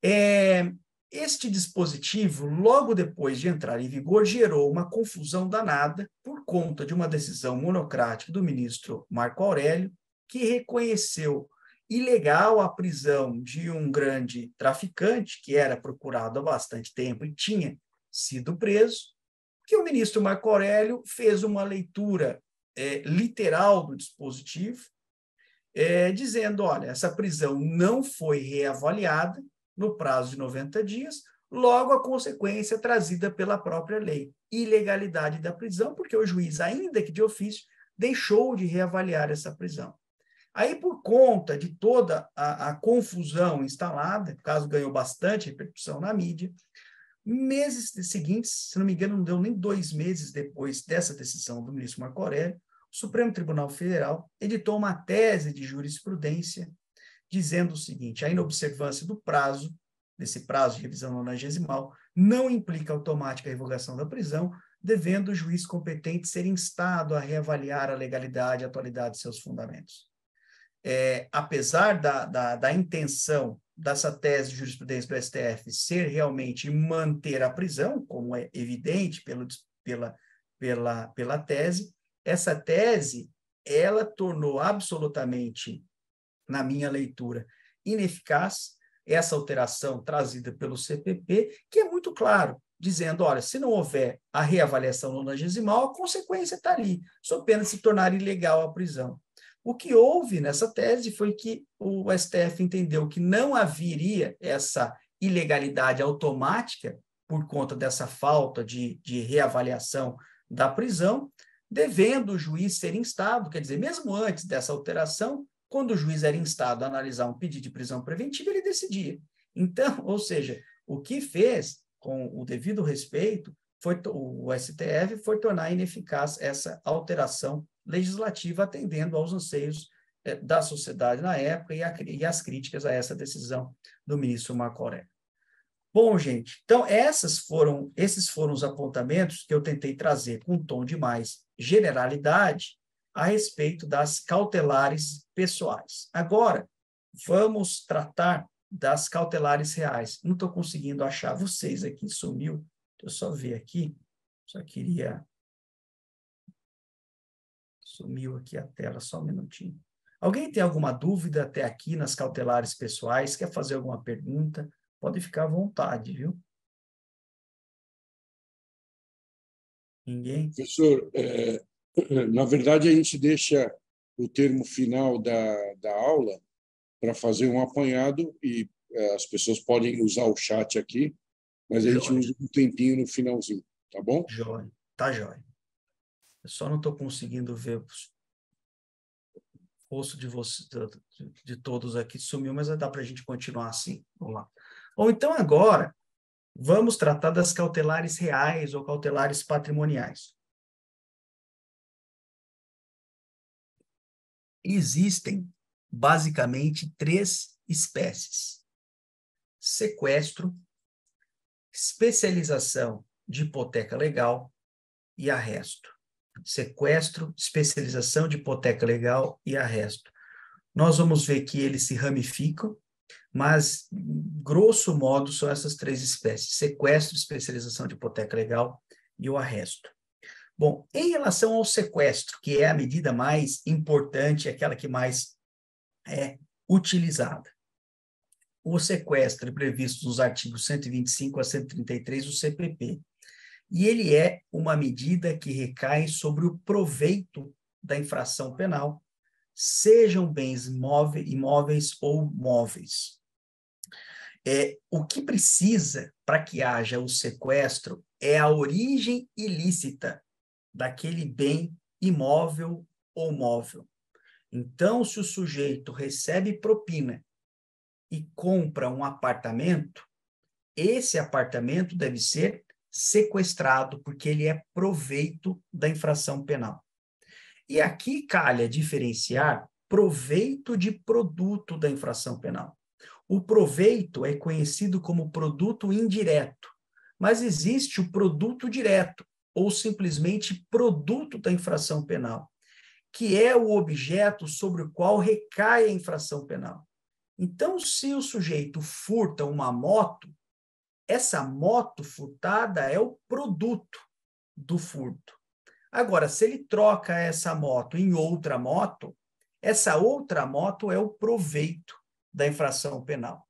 É, este dispositivo, logo depois de entrar em vigor, gerou uma confusão danada por conta de uma decisão monocrática do ministro Marco Aurélio, que reconheceu ilegal a prisão de um grande traficante, que era procurado há bastante tempo e tinha sido preso, que o ministro Marco Aurélio fez uma leitura é, literal do dispositivo, é, dizendo: olha, essa prisão não foi reavaliada no prazo de 90 dias, logo a consequência trazida pela própria lei, ilegalidade da prisão, porque o juiz, ainda que de ofício, deixou de reavaliar essa prisão. Aí, por conta de toda a, a confusão instalada, o caso ganhou bastante repercussão na mídia, meses seguintes, se não me engano, não deu nem dois meses depois dessa decisão do ministro Marco Aurélio, o Supremo Tribunal Federal editou uma tese de jurisprudência dizendo o seguinte: a inobservância do prazo, desse prazo de revisão nonagesimal, não implica automática revogação da prisão, devendo o juiz competente ser instado a reavaliar a legalidade e a atualidade de seus fundamentos é, apesar da, da, da intenção dessa tese de jurisprudência do STF ser realmente manter a prisão, como é evidente pelo, pela, pela, pela tese, essa tese ela tornou absolutamente, na minha leitura, ineficaz essa alteração trazida pelo CPP, que é muito claro, dizendo, olha, se não houver a reavaliação nonagesimal, a consequência está ali, só pena se tornar ilegal a prisão. O que houve nessa tese foi que o STF entendeu que não haveria essa ilegalidade automática por conta dessa falta de, de reavaliação da prisão, devendo o juiz ser instado, quer dizer, mesmo antes dessa alteração, quando o juiz era instado a analisar um pedido de prisão preventiva, ele decidia. Então, ou seja, o que fez, com o devido respeito, foi o STF foi tornar ineficaz essa alteração legislativa atendendo aos anseios é, da sociedade na época e, a, e as críticas a essa decisão do ministro Macoré. Bom, gente, então essas foram, esses foram os apontamentos que eu tentei trazer com um tom de mais generalidade a respeito das cautelares pessoais. Agora, vamos tratar das cautelares reais. Não estou conseguindo achar vocês aqui, sumiu. Deixa eu só ver aqui. Só queria Sumiu aqui a tela, só um minutinho. Alguém tem alguma dúvida até aqui nas cautelares pessoais? Quer fazer alguma pergunta? Pode ficar à vontade, viu? Ninguém? Professor, é, na verdade, a gente deixa o termo final da, da aula para fazer um apanhado e é, as pessoas podem usar o chat aqui, mas a gente usa um tempinho no finalzinho, tá bom? Jóia, tá jóia. Eu só não estou conseguindo ver o rosto de, você, de, de todos aqui sumiu, mas dá para a gente continuar assim. Vamos lá. Ou então agora, vamos tratar das cautelares reais ou cautelares patrimoniais. Existem, basicamente, três espécies: sequestro, especialização de hipoteca legal e arresto sequestro, especialização de hipoteca legal e arresto. Nós vamos ver que eles se ramificam, mas, grosso modo, são essas três espécies: sequestro, especialização de hipoteca legal e o arresto. Bom, em relação ao sequestro, que é a medida mais importante, aquela que mais é utilizada. O sequestro é previsto nos artigos 125 a 133 do CPP e ele é uma medida que recai sobre o proveito da infração penal, sejam bens imóveis, ou móveis. É, o que precisa para que haja o sequestro é a origem ilícita daquele bem imóvel ou móvel. Então, se o sujeito recebe propina e compra um apartamento, esse apartamento deve ser sequestrado porque ele é proveito da infração penal. E aqui calha diferenciar proveito de produto da infração penal. O proveito é conhecido como produto indireto, mas existe o produto direto, ou simplesmente produto da infração penal, que é o objeto sobre o qual recai a infração penal. Então, se o sujeito furta uma moto, essa moto furtada é o produto do furto. Agora, se ele troca essa moto em outra moto, essa outra moto é o proveito da infração penal.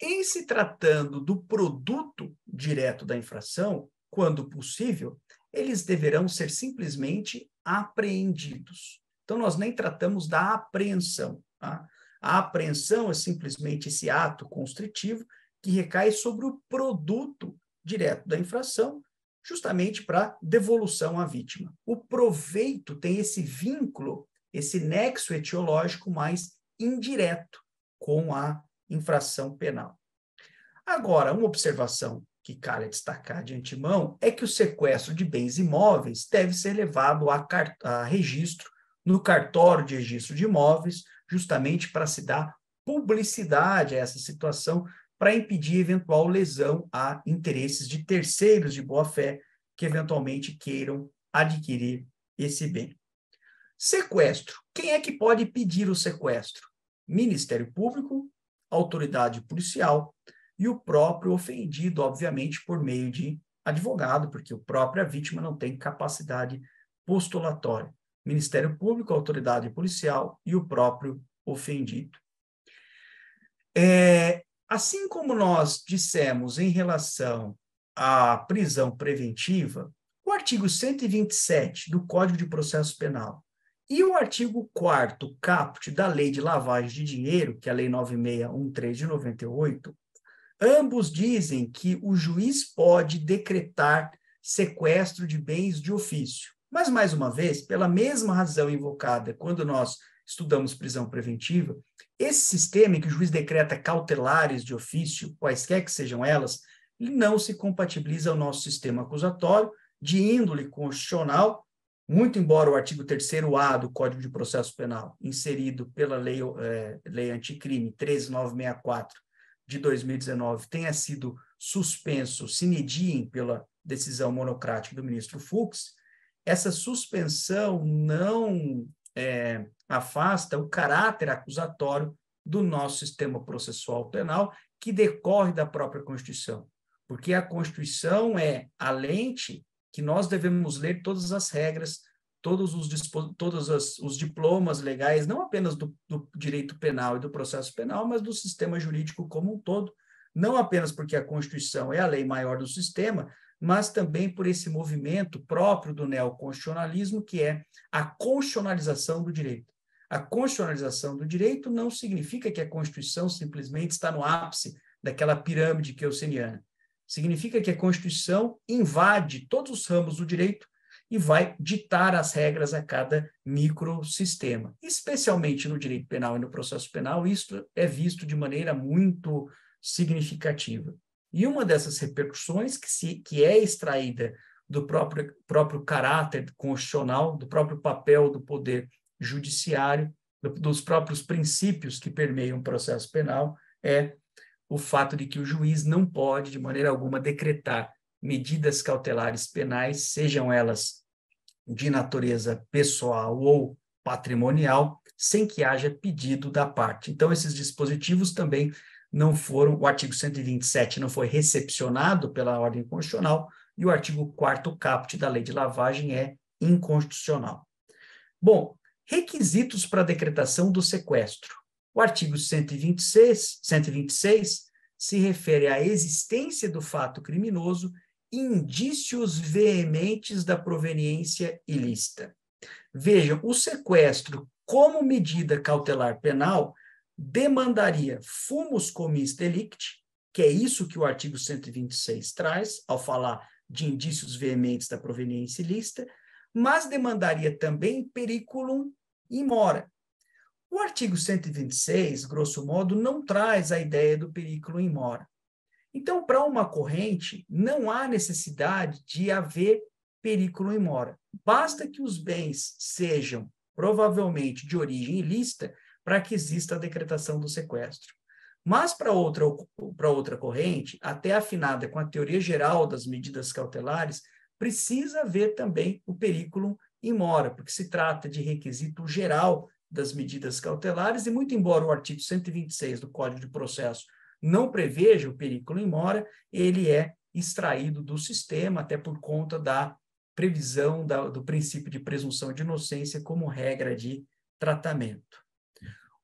Em se tratando do produto direto da infração, quando possível, eles deverão ser simplesmente apreendidos. Então, nós nem tratamos da apreensão. Tá? A apreensão é simplesmente esse ato constritivo que recai sobre o produto direto da infração, justamente para devolução à vítima. O proveito tem esse vínculo, esse nexo etiológico mais indireto com a infração penal. Agora, uma observação que cabe destacar de antemão é que o sequestro de bens imóveis deve ser levado a, a registro no cartório de registro de imóveis, justamente para se dar publicidade a essa situação para impedir eventual lesão a interesses de terceiros de boa-fé que eventualmente queiram adquirir esse bem. Sequestro. Quem é que pode pedir o sequestro? Ministério Público, autoridade policial e o próprio ofendido, obviamente, por meio de advogado, porque a própria vítima não tem capacidade postulatória. Ministério Público, autoridade policial e o próprio ofendido. É, Assim como nós dissemos em relação à prisão preventiva, o artigo 127 do Código de Processo Penal e o artigo 4 caput da Lei de Lavagem de Dinheiro, que é a Lei 9613 de 98, ambos dizem que o juiz pode decretar sequestro de bens de ofício. Mas, mais uma vez, pela mesma razão invocada quando nós estudamos prisão preventiva, esse sistema em que o juiz decreta cautelares de ofício, quaisquer que sejam elas, ele não se compatibiliza ao nosso sistema acusatório de índole constitucional, muito embora o artigo 3º-A do Código de Processo Penal, inserido pela Lei, é, lei Anticrime 13964 de 2019, tenha sido suspenso sine die pela decisão monocrática do ministro Fux, essa suspensão não é, afasta o caráter acusatório do nosso sistema processual penal, que decorre da própria Constituição. Porque a Constituição é a lente que nós devemos ler todas as regras, todos os, todos os diplomas legais, não apenas do, do direito penal e do processo penal, mas do sistema jurídico como um todo. Não apenas porque a Constituição é a lei maior do sistema, mas também por esse movimento próprio do neoconstitucionalismo, que é a constitucionalização do direito. A constitucionalização do direito não significa que a Constituição simplesmente está no ápice daquela pirâmide kelseniana. Significa que a Constituição invade todos os ramos do direito e vai ditar as regras a cada microsistema. Especialmente no direito penal e no processo penal, isso é visto de maneira muito significativa. E uma dessas repercussões que, se, que é extraída do próprio, próprio caráter constitucional, do próprio papel do poder judiciário, do, dos próprios princípios que permeiam o processo penal, é o fato de que o juiz não pode, de maneira alguma, decretar medidas cautelares penais, sejam elas de natureza pessoal ou patrimonial, sem que haja pedido da parte. Então, esses dispositivos também não foram, o artigo 127 não foi recepcionado pela ordem constitucional e o artigo 4 caput da lei de lavagem é inconstitucional. Bom, requisitos para a decretação do sequestro. O artigo 126, 126 se refere à existência do fato criminoso e indícios veementes da proveniência ilícita. Vejam, o sequestro como medida cautelar penal demandaria fumus comis delict, que é isso que o artigo 126 traz, ao falar de indícios veementes da proveniência ilícita, mas demandaria também periculum mora. O artigo 126, grosso modo, não traz a ideia do periculum mora. Então, para uma corrente, não há necessidade de haver periculum mora. Basta que os bens sejam provavelmente de origem ilícita para que exista a decretação do sequestro. Mas para outra, para outra corrente, até afinada com a teoria geral das medidas cautelares, precisa haver também o periculum in mora, porque se trata de requisito geral das medidas cautelares, e muito embora o artigo 126 do Código de Processo não preveja o periculum in mora, ele é extraído do sistema, até por conta da previsão da, do princípio de presunção de inocência como regra de tratamento.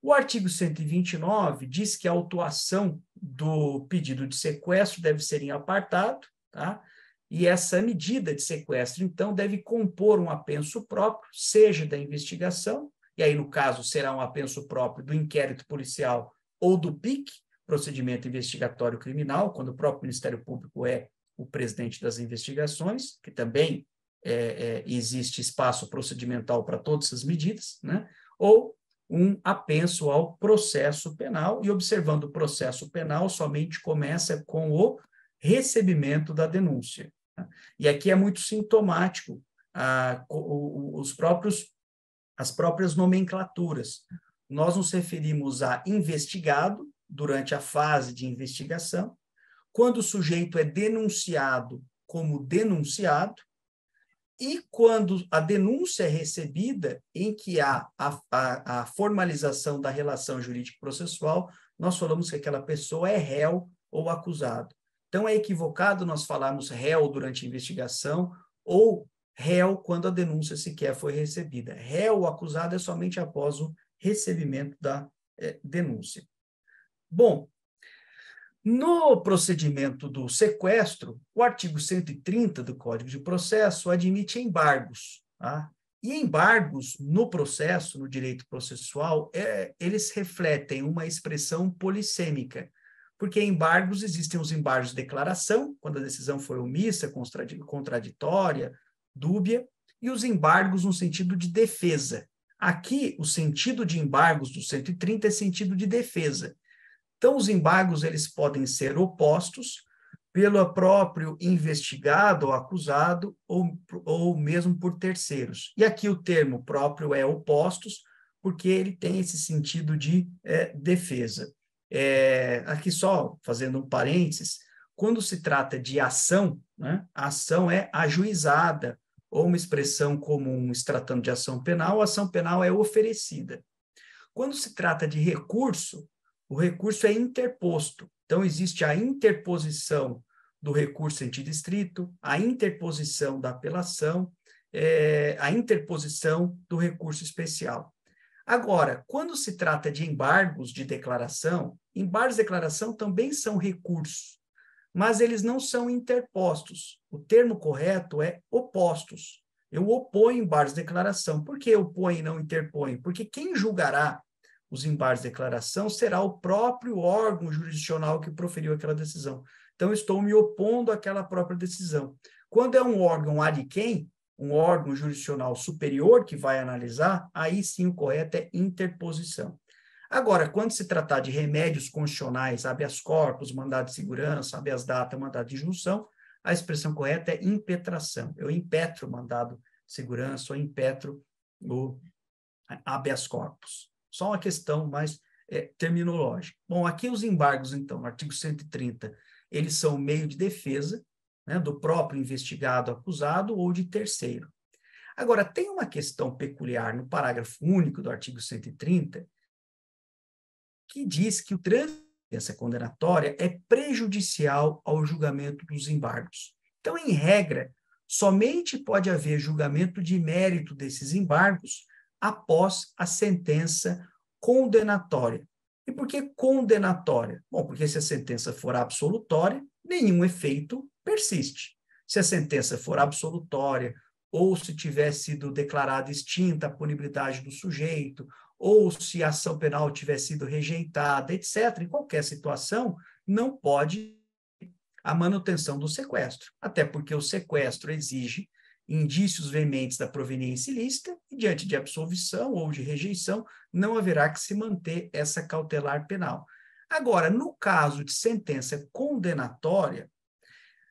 O artigo 129 diz que a autuação do pedido de sequestro deve ser em apartado, tá? E essa medida de sequestro, então, deve compor um apenso próprio, seja da investigação, e aí, no caso, será um apenso próprio do inquérito policial ou do PIC, procedimento investigatório criminal, quando o próprio Ministério Público é o presidente das investigações, que também é, é, existe espaço procedimental para todas essas medidas, né? ou um apenso ao processo penal, e observando o processo penal, somente começa com o recebimento da denúncia. Né? E aqui é muito sintomático ah, os próprios, as próprias nomenclaturas. Nós nos referimos a investigado durante a fase de investigação, quando o sujeito é denunciado como denunciado, e quando a denúncia é recebida, em que há a, a, a formalização da relação jurídico-processual, nós falamos que aquela pessoa é réu ou acusado. Então, é equivocado nós falarmos réu durante a investigação ou réu quando a denúncia sequer foi recebida. Réu ou acusado é somente após o recebimento da eh, denúncia. Bom, no procedimento do sequestro, o artigo 130 do Código de Processo admite embargos. Tá? E embargos no processo, no direito processual, é, eles refletem uma expressão polissêmica, porque embargos existem os embargos de declaração, quando a decisão foi omissa, contraditória, dúbia, e os embargos no sentido de defesa. Aqui, o sentido de embargos do 130 é sentido de defesa. Então, os embargos eles podem ser opostos pelo próprio investigado ou acusado, ou, ou mesmo por terceiros. E aqui o termo próprio é opostos, porque ele tem esse sentido de é, defesa. É, aqui só fazendo um parênteses, quando se trata de ação, né, a ação é ajuizada, ou uma expressão comum se tratando de ação penal, a ação penal é oferecida. Quando se trata de recurso, o recurso é interposto. Então, existe a interposição do recurso antidistrito, a interposição da apelação, é, a interposição do recurso especial. Agora, quando se trata de embargos de declaração, embargos de declaração também são recursos, mas eles não são interpostos. O termo correto é opostos. Eu oponho embargos de declaração. Por que eu e não interponho? Porque quem julgará os embargos de declaração, será o próprio órgão jurisdicional que proferiu aquela decisão. Então, estou me opondo àquela própria decisão. Quando é um órgão de quem, um órgão jurisdicional superior que vai analisar, aí sim o correto é interposição. Agora, quando se tratar de remédios constitucionais, habeas corpus, mandado de segurança, habeas data, mandado de injunção, a expressão correta é impetração. Eu impetro o mandado de segurança ou impetro o habeas corpus. Só uma questão mais é, terminológica. Bom, aqui os embargos, então, artigo 130, eles são meio de defesa né, do próprio investigado, acusado ou de terceiro. Agora, tem uma questão peculiar no parágrafo único do artigo 130, que diz que o trânsito dessa condenatória é prejudicial ao julgamento dos embargos. Então, em regra, somente pode haver julgamento de mérito desses embargos após a sentença condenatória. E por que condenatória? Bom, porque se a sentença for absolutória, nenhum efeito persiste. Se a sentença for absolutória, ou se tiver sido declarada extinta a punibilidade do sujeito, ou se a ação penal tiver sido rejeitada, etc., em qualquer situação, não pode a manutenção do sequestro. Até porque o sequestro exige indícios veementes da proveniência ilícita e diante de absolvição ou de rejeição, não haverá que se manter essa cautelar penal. Agora, no caso de sentença condenatória,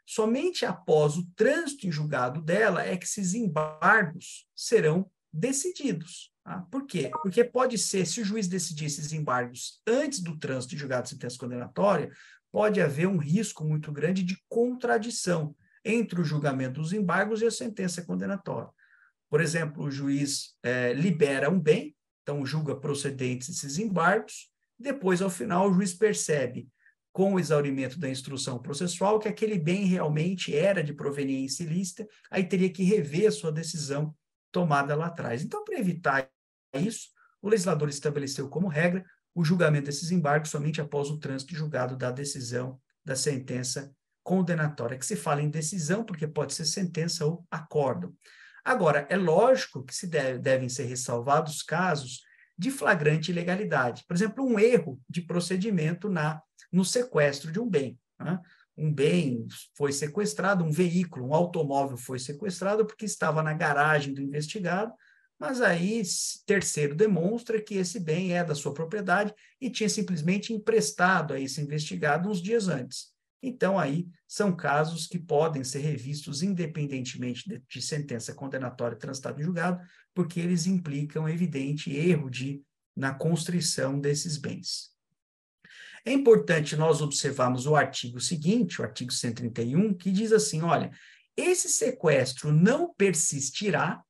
somente após o trânsito em julgado dela é que esses embargos serão decididos. Tá? Por quê? Porque pode ser, se o juiz decidir esses embargos antes do trânsito em julgado de sentença condenatória, pode haver um risco muito grande de contradição entre o julgamento dos embargos e a sentença condenatória. Por exemplo, o juiz é, libera um bem, então julga procedentes esses embargos, depois, ao final, o juiz percebe, com o exaurimento da instrução processual, que aquele bem realmente era de proveniência ilícita, aí teria que rever a sua decisão tomada lá atrás. Então, para evitar isso, o legislador estabeleceu como regra o julgamento desses embargos somente após o trânsito julgado da decisão da sentença condenatória, que se fala em decisão, porque pode ser sentença ou acordo. Agora, é lógico que se deve, devem ser ressalvados casos de flagrante ilegalidade. Por exemplo, um erro de procedimento na no sequestro de um bem. Né? Um bem foi sequestrado, um veículo, um automóvel foi sequestrado porque estava na garagem do investigado, mas aí terceiro demonstra que esse bem é da sua propriedade e tinha simplesmente emprestado a esse investigado uns dias antes. Então, aí são casos que podem ser revistos independentemente de, de sentença condenatória transitada em julgado, porque eles implicam evidente erro de, na constrição desses bens. É importante nós observarmos o artigo seguinte, o artigo 131, que diz assim: olha, esse sequestro não persistirá,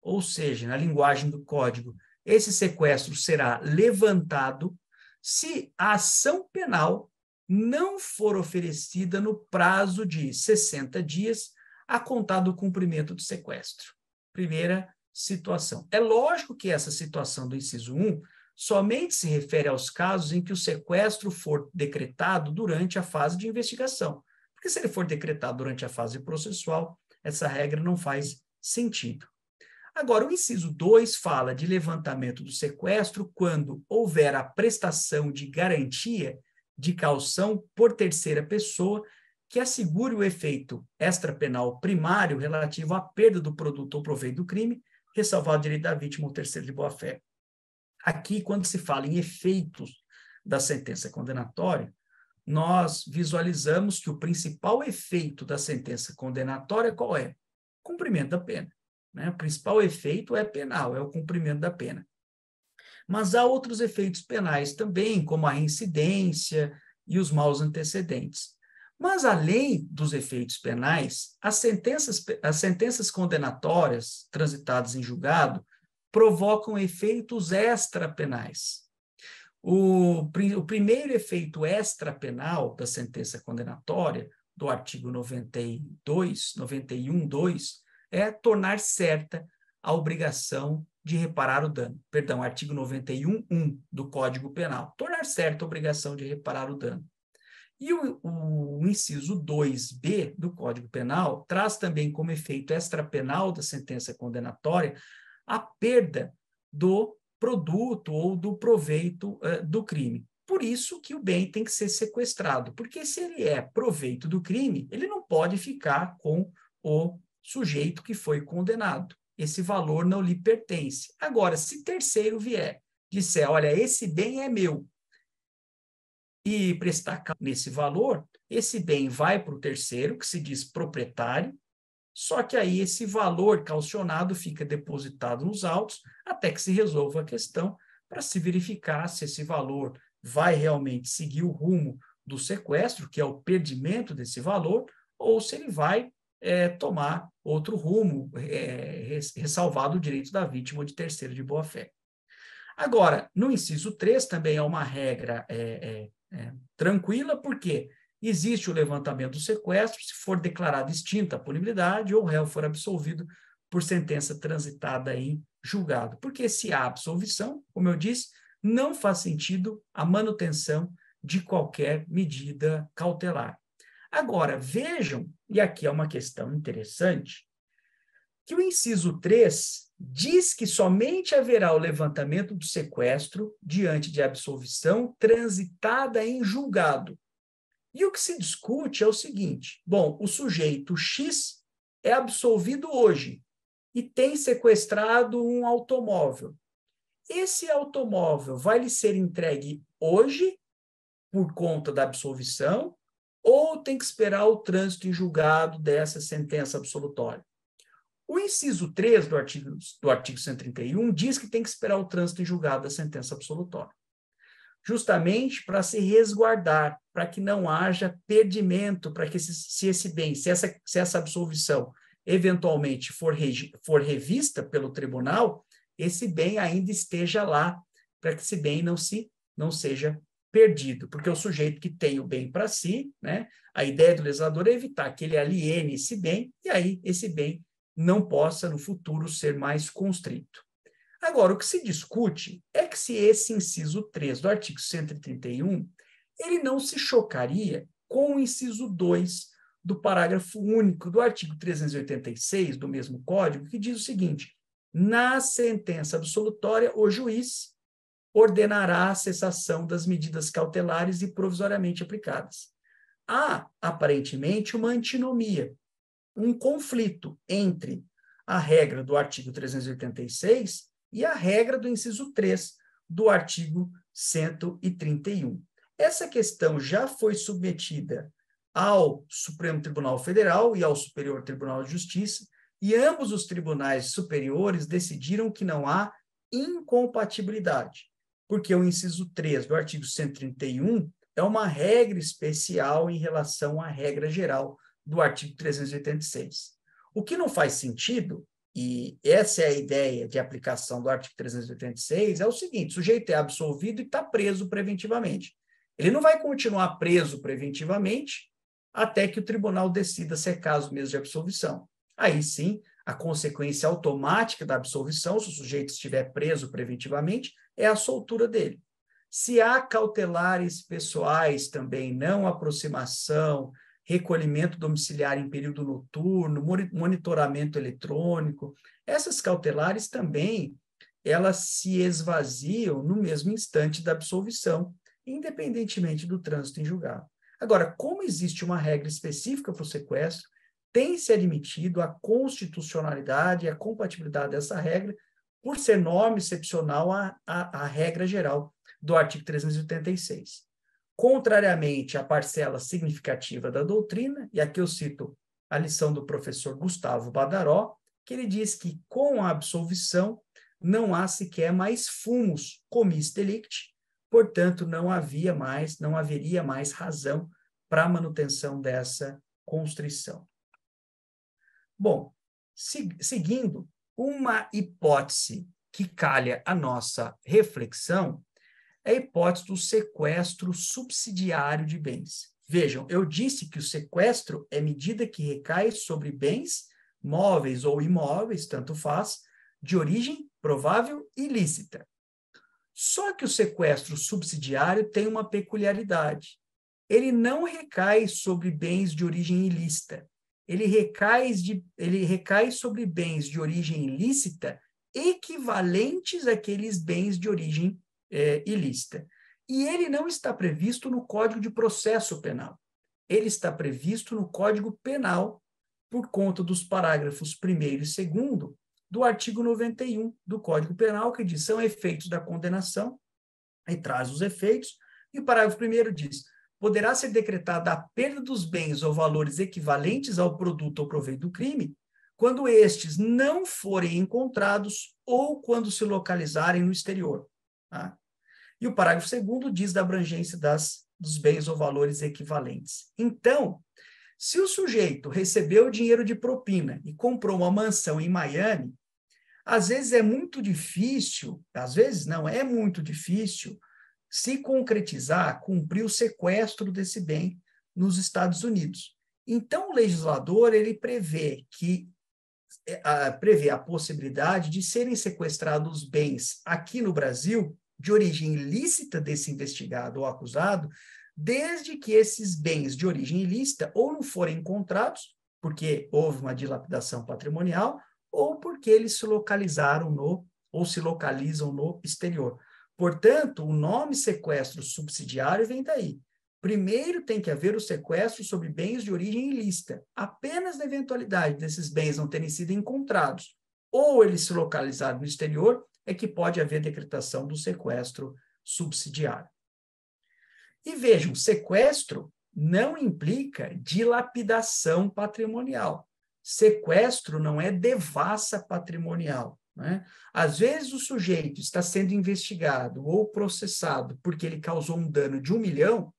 ou seja, na linguagem do código, esse sequestro será levantado se a ação penal não for oferecida no prazo de 60 dias a contar do cumprimento do sequestro. Primeira situação. É lógico que essa situação do inciso 1 somente se refere aos casos em que o sequestro for decretado durante a fase de investigação. Porque se ele for decretado durante a fase processual, essa regra não faz sentido. Agora, o inciso 2 fala de levantamento do sequestro quando houver a prestação de garantia de caução por terceira pessoa que assegure o efeito extrapenal primário relativo à perda do produto ou proveito do crime, ressalvado o direito da vítima ou terceiro de boa-fé. Aqui, quando se fala em efeitos da sentença condenatória, nós visualizamos que o principal efeito da sentença condenatória qual é? Cumprimento da pena. Né? O principal efeito é penal, é o cumprimento da pena. Mas há outros efeitos penais também, como a incidência e os maus antecedentes. Mas, além dos efeitos penais, as sentenças, as sentenças condenatórias transitadas em julgado provocam efeitos extrapenais. O, o primeiro efeito extrapenal da sentença condenatória, do artigo 92, 91.2, é tornar certa a obrigação de reparar o dano. Perdão, artigo 91.1 do Código Penal. Tornar certa a obrigação de reparar o dano. E o, o inciso 2b do Código Penal traz também como efeito extrapenal da sentença condenatória a perda do produto ou do proveito uh, do crime. Por isso que o bem tem que ser sequestrado, porque se ele é proveito do crime, ele não pode ficar com o sujeito que foi condenado esse valor não lhe pertence. Agora, se terceiro vier, disser, olha, esse bem é meu, e prestar nesse valor, esse bem vai para o terceiro, que se diz proprietário, só que aí esse valor calcionado fica depositado nos autos até que se resolva a questão para se verificar se esse valor vai realmente seguir o rumo do sequestro, que é o perdimento desse valor, ou se ele vai é, tomar outro rumo, é, ressalvado o direito da vítima ou de terceiro de boa-fé. Agora, no inciso 3 também é uma regra é, é, é, tranquila, porque existe o levantamento do sequestro se for declarada extinta a punibilidade ou o réu for absolvido por sentença transitada em julgado. Porque se há absolvição, como eu disse, não faz sentido a manutenção de qualquer medida cautelar. Agora, vejam e aqui é uma questão interessante, que o inciso 3 diz que somente haverá o levantamento do sequestro diante de absolvição transitada em julgado. E o que se discute é o seguinte: bom, o sujeito X é absolvido hoje e tem sequestrado um automóvel. Esse automóvel vai lhe ser entregue hoje por conta da absolvição ou tem que esperar o trânsito em julgado dessa sentença absolutória. O inciso 3 do artigo, do artigo 131 diz que tem que esperar o trânsito em julgado da sentença absolutória, justamente para se resguardar, para que não haja perdimento, para que se, se esse bem, se essa, se essa absolvição eventualmente for, regi, for revista pelo tribunal, esse bem ainda esteja lá, para que esse bem não se não seja perdido, porque o sujeito que tem o bem para si, né, a ideia do legislador é evitar que ele aliene esse bem e aí esse bem não possa no futuro ser mais constrito. Agora, o que se discute é que se esse inciso 3 do artigo 131, ele não se chocaria com o inciso 2 do parágrafo único do artigo 386 do mesmo código, que diz o seguinte: na sentença absolutória, o juiz ordenará a cessação das medidas cautelares e provisoriamente aplicadas. Há, aparentemente, uma antinomia, um conflito entre a regra do artigo 386 e a regra do inciso 3 do artigo 131. Essa questão já foi submetida ao Supremo Tribunal Federal e ao Superior Tribunal de Justiça, e ambos os tribunais superiores decidiram que não há incompatibilidade porque o inciso 3 do artigo 131 é uma regra especial em relação à regra geral do artigo 386. O que não faz sentido, e essa é a ideia de aplicação do artigo 386, é o seguinte: o sujeito é absolvido e está preso preventivamente. Ele não vai continuar preso preventivamente até que o tribunal decida se é caso mesmo de absolvição. Aí sim, a consequência automática da absolvição, se o sujeito estiver preso preventivamente, é a soltura dele. Se há cautelares pessoais também, não aproximação, recolhimento domiciliar em período noturno, monitoramento eletrônico, essas cautelares também elas se esvaziam no mesmo instante da absolvição, independentemente do trânsito em julgado. Agora, como existe uma regra específica para o sequestro, tem se admitido a constitucionalidade e a compatibilidade dessa regra, por ser norma excepcional à, à, à regra geral do artigo 386. Contrariamente à parcela significativa da doutrina, e aqui eu cito a lição do professor Gustavo Badaró, que ele diz que com a absolvição não há sequer mais fumos comis delict, portanto não havia mais, não haveria mais razão para a manutenção dessa constrição. Bom, se, seguindo, uma hipótese que calha a nossa reflexão é a hipótese do sequestro subsidiário de bens. Vejam, eu disse que o sequestro é medida que recai sobre bens móveis ou imóveis, tanto faz, de origem provável e lícita. Só que o sequestro subsidiário tem uma peculiaridade. Ele não recai sobre bens de origem ilícita ele recai, de, ele recai sobre bens de origem ilícita equivalentes àqueles bens de origem é, ilícita. E ele não está previsto no Código de Processo Penal. Ele está previsto no Código Penal por conta dos parágrafos 1 e 2 do artigo 91 do Código Penal, que diz são efeitos da condenação, e traz os efeitos, e o parágrafo 1 diz poderá ser decretada a perda dos bens ou valores equivalentes ao produto ou proveito do crime, quando estes não forem encontrados ou quando se localizarem no exterior. Tá? E o parágrafo segundo diz da abrangência das, dos bens ou valores equivalentes. Então, se o sujeito recebeu dinheiro de propina e comprou uma mansão em Miami, às vezes é muito difícil, às vezes não, é muito difícil se concretizar, cumprir o sequestro desse bem nos Estados Unidos. Então, o legislador ele prevê que é, a, prevê a possibilidade de serem sequestrados bens aqui no Brasil de origem ilícita desse investigado ou acusado, desde que esses bens de origem ilícita ou não forem encontrados, porque houve uma dilapidação patrimonial, ou porque eles se localizaram no ou se localizam no exterior. Portanto, o nome sequestro subsidiário vem daí. Primeiro tem que haver o sequestro sobre bens de origem ilícita, apenas na eventualidade desses bens não terem sido encontrados ou eles se localizaram no exterior, é que pode haver decretação do sequestro subsidiário. E vejam, sequestro não implica dilapidação patrimonial. Sequestro não é devassa patrimonial. Né? Às vezes o sujeito está sendo investigado ou processado porque ele causou um dano de um milhão,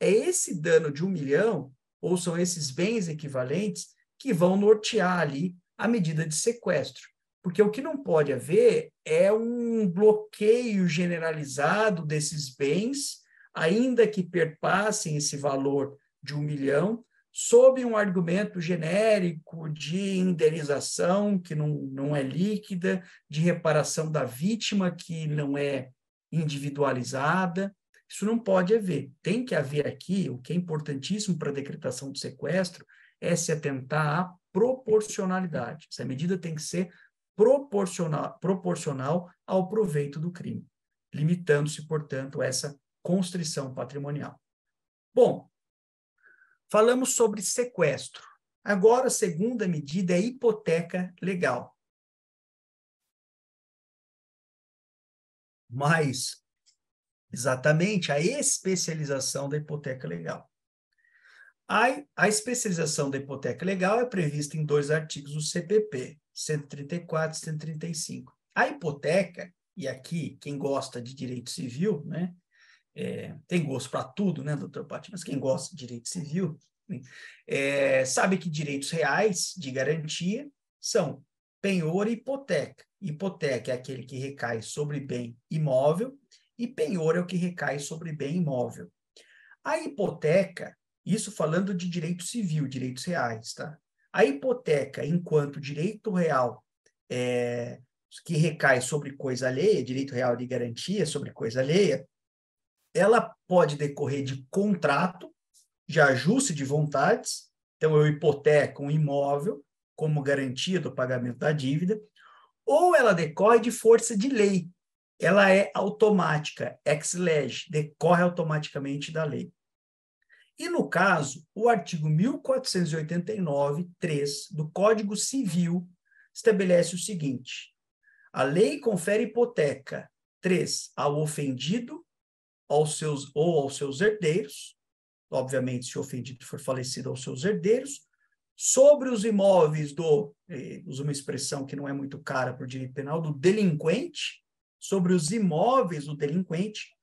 é esse dano de um milhão, ou são esses bens equivalentes, que vão nortear ali a medida de sequestro. Porque o que não pode haver é um bloqueio generalizado desses bens, ainda que perpassem esse valor de um milhão, sob um argumento genérico de indenização que não, não é líquida, de reparação da vítima que não é individualizada. Isso não pode haver. Tem que haver aqui, o que é importantíssimo para a decretação do sequestro, é se atentar à proporcionalidade. Essa medida tem que ser proporcional, proporcional ao proveito do crime, limitando-se, portanto, essa constrição patrimonial. Bom, Falamos sobre sequestro. Agora, a segunda medida é hipoteca legal. Mas, exatamente, a especialização da hipoteca legal. A, a especialização da hipoteca legal é prevista em dois artigos do CPP, 134 e 135. A hipoteca, e aqui quem gosta de direito civil, né, é, tem gosto para tudo, né, doutor Pati? Mas quem gosta de direito civil é, sabe que direitos reais de garantia são penhor e hipoteca. Hipoteca é aquele que recai sobre bem imóvel e penhor é o que recai sobre bem imóvel. A hipoteca, isso falando de direito civil, direitos reais, tá? A hipoteca, enquanto direito real é, que recai sobre coisa alheia, direito real de garantia sobre coisa alheia, ela pode decorrer de contrato, de ajuste de vontades, então eu hipoteco um imóvel como garantia do pagamento da dívida, ou ela decorre de força de lei. Ela é automática, ex lege, decorre automaticamente da lei. E no caso, o artigo 1489, 3 do Código Civil estabelece o seguinte: a lei confere hipoteca 3 ao ofendido aos seus ou aos seus herdeiros, obviamente se o ofendido for falecido aos seus herdeiros, sobre os imóveis do, eh, uso uma expressão que não é muito cara por direito penal, do delinquente, sobre os imóveis do delinquente,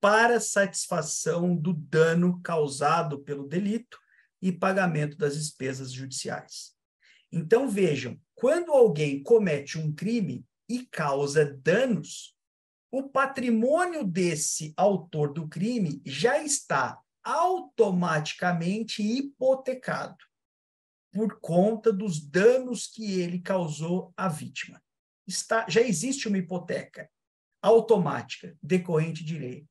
para satisfação do dano causado pelo delito e pagamento das despesas judiciais. Então vejam, quando alguém comete um crime e causa danos, o patrimônio desse autor do crime já está automaticamente hipotecado por conta dos danos que ele causou à vítima. Está, já existe uma hipoteca automática decorrente de lei.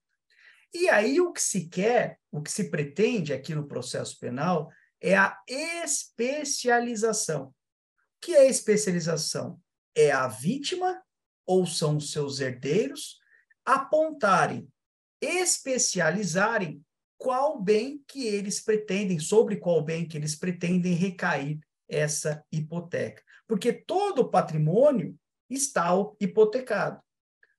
E aí o que se quer, o que se pretende aqui no processo penal é a especialização. O que é especialização? É a vítima ou são os seus herdeiros, apontarem, especializarem qual bem que eles pretendem, sobre qual bem que eles pretendem recair essa hipoteca. Porque todo o patrimônio está hipotecado.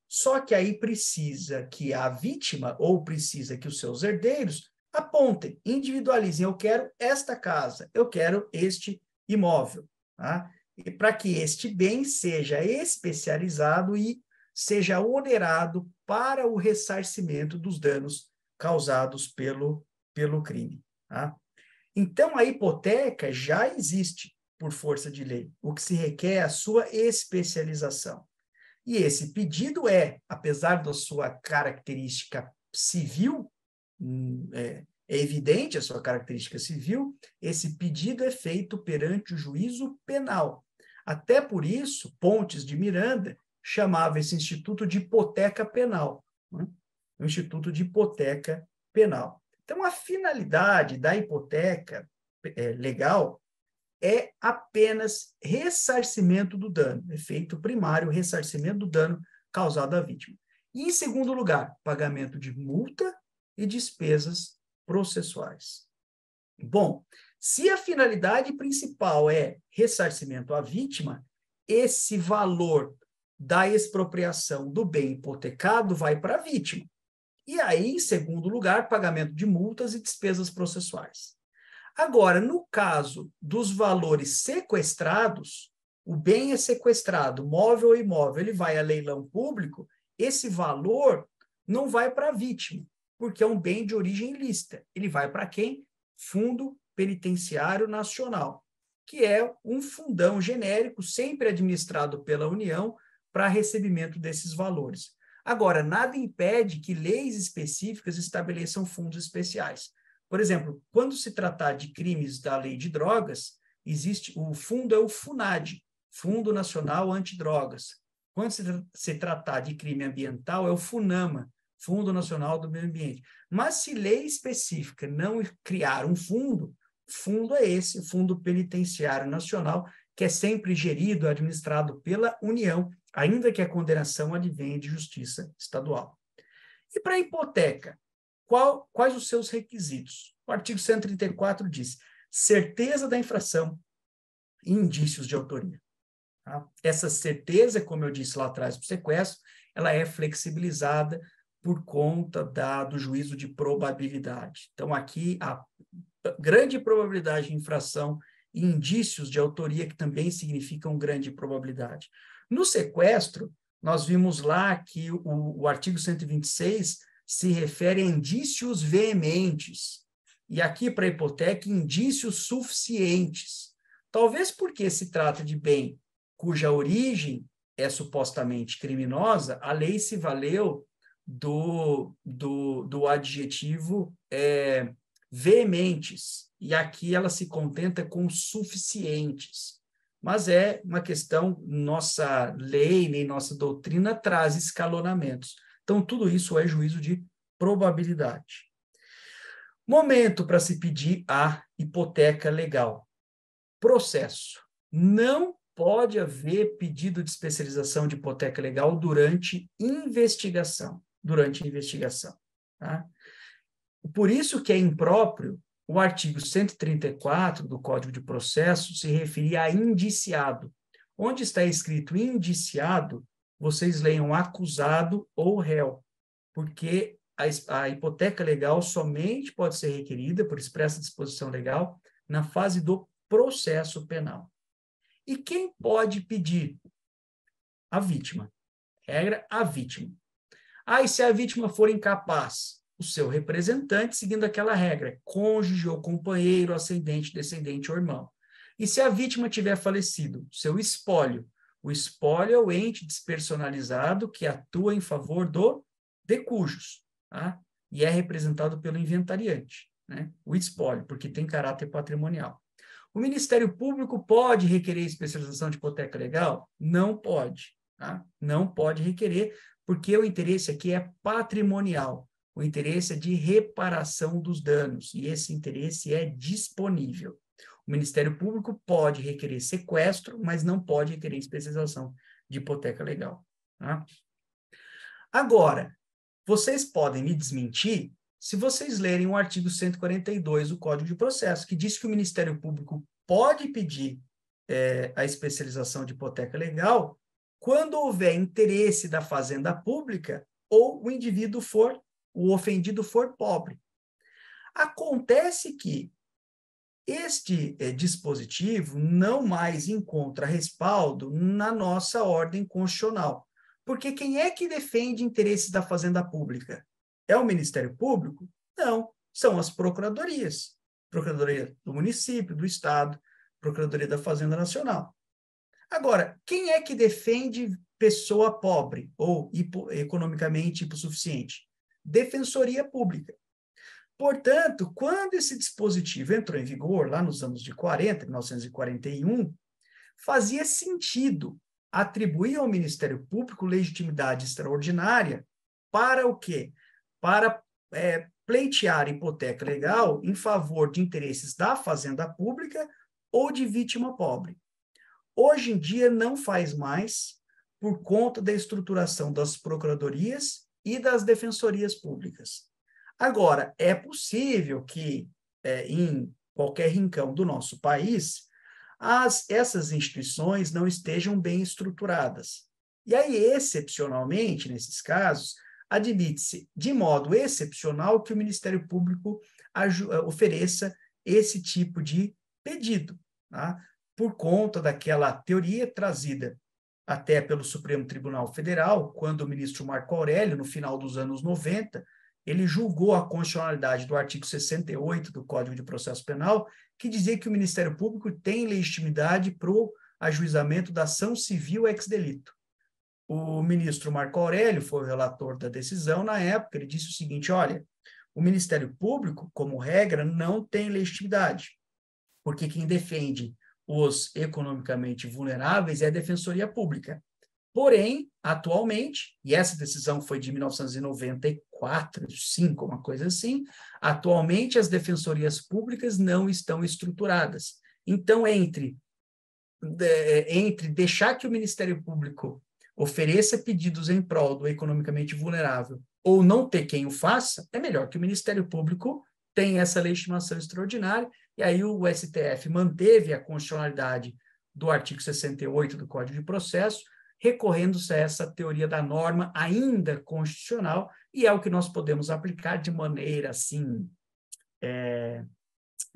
Só que aí precisa que a vítima ou precisa que os seus herdeiros apontem, individualizem, eu quero esta casa, eu quero este imóvel. Tá? e para que este bem seja especializado e seja onerado para o ressarcimento dos danos causados pelo, pelo crime. Tá? Então, a hipoteca já existe por força de lei. O que se requer é a sua especialização. E esse pedido é, apesar da sua característica civil, hum, é, é evidente a sua característica civil, esse pedido é feito perante o juízo penal. Até por isso, Pontes de Miranda chamava esse instituto de hipoteca penal. Né? O instituto de hipoteca penal. Então, a finalidade da hipoteca é, legal é apenas ressarcimento do dano, efeito primário, ressarcimento do dano causado à vítima. E, em segundo lugar, pagamento de multa e despesas processuais. Bom, se a finalidade principal é ressarcimento à vítima, esse valor da expropriação do bem hipotecado vai para a vítima. E aí, em segundo lugar, pagamento de multas e despesas processuais. Agora, no caso dos valores sequestrados, o bem é sequestrado, móvel ou imóvel, ele vai a leilão público, esse valor não vai para a vítima, porque é um bem de origem ilícita. Ele vai para quem? Fundo Penitenciário Nacional, que é um fundão genérico, sempre administrado pela União, para recebimento desses valores. Agora, nada impede que leis específicas estabeleçam fundos especiais. Por exemplo, quando se tratar de crimes da lei de drogas, existe o fundo é o FUNAD, Fundo Nacional Antidrogas. Quando se, se tratar de crime ambiental, é o FUNAMA, Fundo Nacional do Meio Ambiente. Mas se lei específica não criar um fundo, fundo é esse, Fundo Penitenciário Nacional, que é sempre gerido, administrado pela União, ainda que a condenação advenha de justiça estadual. E para a hipoteca, qual, quais os seus requisitos? O artigo 134 diz: certeza da infração e indícios de autoria. Tá? Essa certeza, como eu disse lá atrás do sequestro, ela é flexibilizada por conta da, do juízo de probabilidade. Então, aqui, a grande probabilidade de infração e indícios de autoria que também significam grande probabilidade. No sequestro, nós vimos lá que o, o artigo 126 se refere a indícios veementes. E aqui, para a hipoteca, indícios suficientes. Talvez porque se trata de bem cuja origem é supostamente criminosa, a lei se valeu do, do, do adjetivo é, veementes, e aqui ela se contenta com suficientes. Mas é uma questão, nossa lei, nem nossa doutrina traz escalonamentos. Então, tudo isso é juízo de probabilidade. Momento para se pedir a hipoteca legal. Processo. Não pode haver pedido de especialização de hipoteca legal durante investigação durante a investigação. Tá? Por isso que é impróprio o artigo 134 do Código de Processo se referir a indiciado. Onde está escrito indiciado, vocês leiam acusado ou réu, porque a, a hipoteca legal somente pode ser requerida por expressa disposição legal na fase do processo penal. E quem pode pedir? A vítima. Regra: a vítima. Ah, e se a vítima for incapaz? O seu representante, seguindo aquela regra, é cônjuge ou companheiro, ascendente, descendente ou irmão. E se a vítima tiver falecido? Seu espólio. O espólio é o ente despersonalizado que atua em favor do de cujos, tá? e é representado pelo inventariante, né? o espólio, porque tem caráter patrimonial. O Ministério Público pode requerer especialização de hipoteca legal? Não pode. Tá? Não pode requerer, porque o interesse aqui é patrimonial, o interesse é de reparação dos danos, e esse interesse é disponível. O Ministério Público pode requerer sequestro, mas não pode requerer especialização de hipoteca legal. Tá? Agora, vocês podem me desmentir se vocês lerem o artigo 142 do Código de Processo, que diz que o Ministério Público pode pedir é, a especialização de hipoteca legal quando houver interesse da fazenda pública ou o indivíduo for, o ofendido for pobre. Acontece que este eh, dispositivo não mais encontra respaldo na nossa ordem constitucional. Porque quem é que defende interesses da fazenda pública? É o Ministério Público? Não, são as procuradorias. Procuradoria do município, do estado, Procuradoria da Fazenda Nacional. Agora, quem é que defende pessoa pobre ou hipo, economicamente hipossuficiente? Defensoria Pública. Portanto, quando esse dispositivo entrou em vigor, lá nos anos de 40, 1941, fazia sentido atribuir ao Ministério Público legitimidade extraordinária para o quê? Para é, pleitear hipoteca legal em favor de interesses da fazenda pública ou de vítima pobre. Hoje em dia não faz mais por conta da estruturação das procuradorias e das defensorias públicas. Agora, é possível que é, em qualquer rincão do nosso país, as, essas instituições não estejam bem estruturadas. E aí, excepcionalmente, nesses casos, admite-se, de modo excepcional, que o Ministério Público é, ofereça esse tipo de pedido. Tá? por conta daquela teoria trazida até pelo Supremo Tribunal Federal, quando o ministro Marco Aurélio, no final dos anos 90, ele julgou a constitucionalidade do artigo 68 do Código de Processo Penal, que dizia que o Ministério Público tem legitimidade para o ajuizamento da ação civil ex delito. O ministro Marco Aurélio foi o relator da decisão na época, ele disse o seguinte: olha, o Ministério Público, como regra, não tem legitimidade, porque quem defende os economicamente vulneráveis é a Defensoria Pública. Porém, atualmente, e essa decisão foi de 1994, 5, uma coisa assim, atualmente as defensorias públicas não estão estruturadas. Então, entre, entre deixar que o Ministério Público ofereça pedidos em prol do economicamente vulnerável ou não ter quem o faça, é melhor que o Ministério Público tenha essa legitimação extraordinária e aí o STF manteve a constitucionalidade do artigo 68 do Código de Processo, recorrendo-se a essa teoria da norma ainda constitucional, e é o que nós podemos aplicar de maneira assim, é,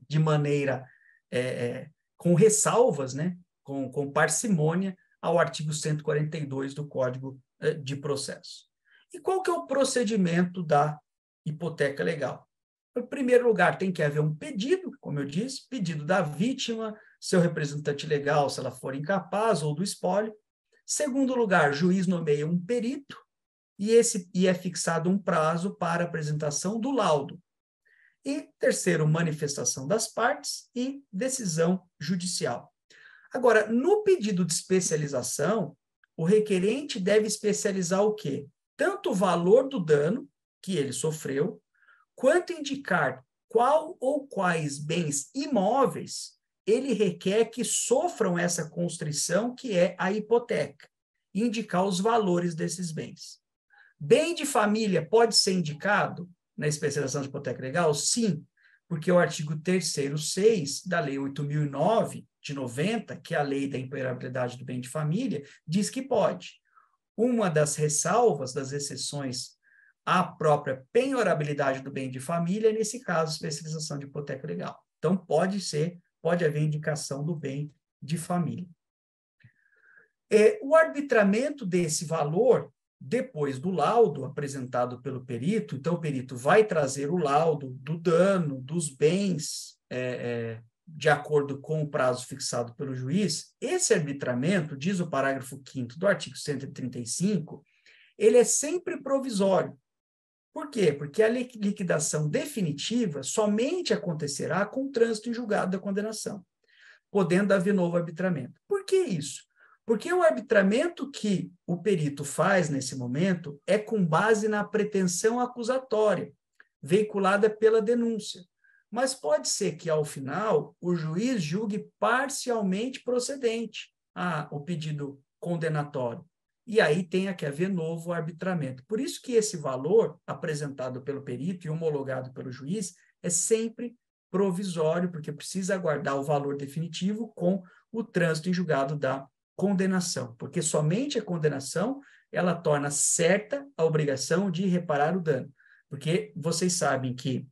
de maneira é, é com ressalvas, né? com, com parcimônia, ao artigo 142 do Código é, de Processo. E qual que é o procedimento da hipoteca legal? Em primeiro lugar, tem que haver um pedido, como eu disse, pedido da vítima, seu representante legal, se ela for incapaz, ou do espólio. Segundo lugar, juiz nomeia um perito e, esse, e é fixado um prazo para apresentação do laudo. E terceiro, manifestação das partes e decisão judicial. Agora, no pedido de especialização, o requerente deve especializar o quê? Tanto o valor do dano que ele sofreu, quanto indicar qual ou quais bens imóveis ele requer que sofram essa constrição, que é a hipoteca, e indicar os valores desses bens. Bem de família pode ser indicado na especialização de hipoteca legal? Sim, porque é o artigo 3 6 da Lei 8009 de 90, que é a lei da imperabilidade do bem de família, diz que pode. Uma das ressalvas das exceções a própria penhorabilidade do bem de família, nesse caso, especialização de hipoteca legal. Então, pode ser, pode haver indicação do bem de família. É, o arbitramento desse valor, depois do laudo apresentado pelo perito, então o perito vai trazer o laudo do dano, dos bens, é, é, de acordo com o prazo fixado pelo juiz. Esse arbitramento, diz o parágrafo 5 do artigo 135, ele é sempre provisório. Por quê? Porque a liquidação definitiva somente acontecerá com o trânsito em julgado da condenação, podendo haver novo arbitramento. Por que isso? Porque o arbitramento que o perito faz nesse momento é com base na pretensão acusatória, veiculada pela denúncia. Mas pode ser que, ao final, o juiz julgue parcialmente procedente a, ah, o pedido condenatório e aí tenha que haver novo arbitramento. Por isso que esse valor apresentado pelo perito e homologado pelo juiz é sempre provisório, porque precisa aguardar o valor definitivo com o trânsito em julgado da condenação, porque somente a condenação ela torna certa a obrigação de reparar o dano, porque vocês sabem que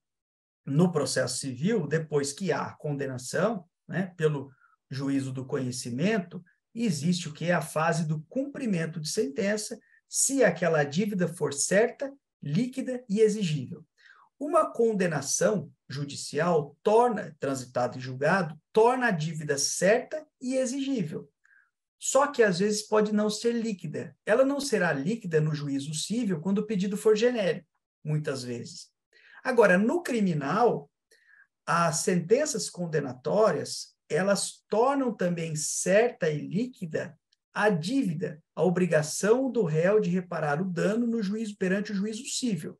no processo civil, depois que há condenação, né, pelo juízo do conhecimento, existe o que é a fase do cumprimento de sentença, se aquela dívida for certa, líquida e exigível. Uma condenação judicial torna, transitado e julgado, torna a dívida certa e exigível. Só que às vezes pode não ser líquida. Ela não será líquida no juízo civil quando o pedido for genérico, muitas vezes. Agora, no criminal, as sentenças condenatórias elas tornam também certa e líquida a dívida, a obrigação do réu de reparar o dano no juízo perante o juízo civil.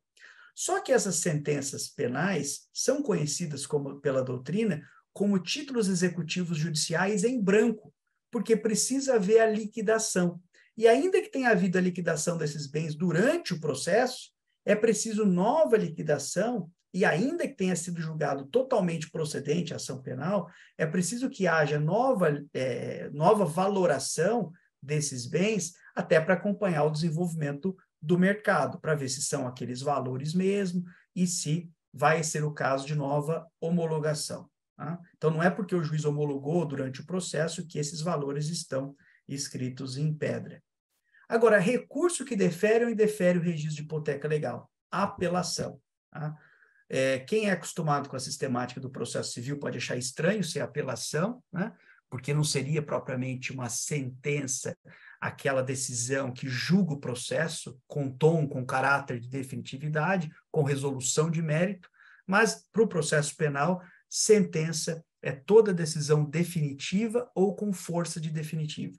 Só que essas sentenças penais são conhecidas como, pela doutrina como títulos executivos judiciais em branco, porque precisa haver a liquidação. E ainda que tenha havido a liquidação desses bens durante o processo, é preciso nova liquidação e ainda que tenha sido julgado totalmente procedente a ação penal, é preciso que haja nova, é, nova valoração desses bens, até para acompanhar o desenvolvimento do mercado, para ver se são aqueles valores mesmo e se vai ser o caso de nova homologação. Tá? Então, não é porque o juiz homologou durante o processo que esses valores estão escritos em pedra. Agora, recurso que defere ou indefere o registro de hipoteca legal? Apelação. Tá? É, quem é acostumado com a sistemática do processo civil pode achar estranho ser apelação, né? porque não seria propriamente uma sentença aquela decisão que julga o processo com tom, com caráter de definitividade, com resolução de mérito, mas para o processo penal, sentença é toda decisão definitiva ou com força de definitiva.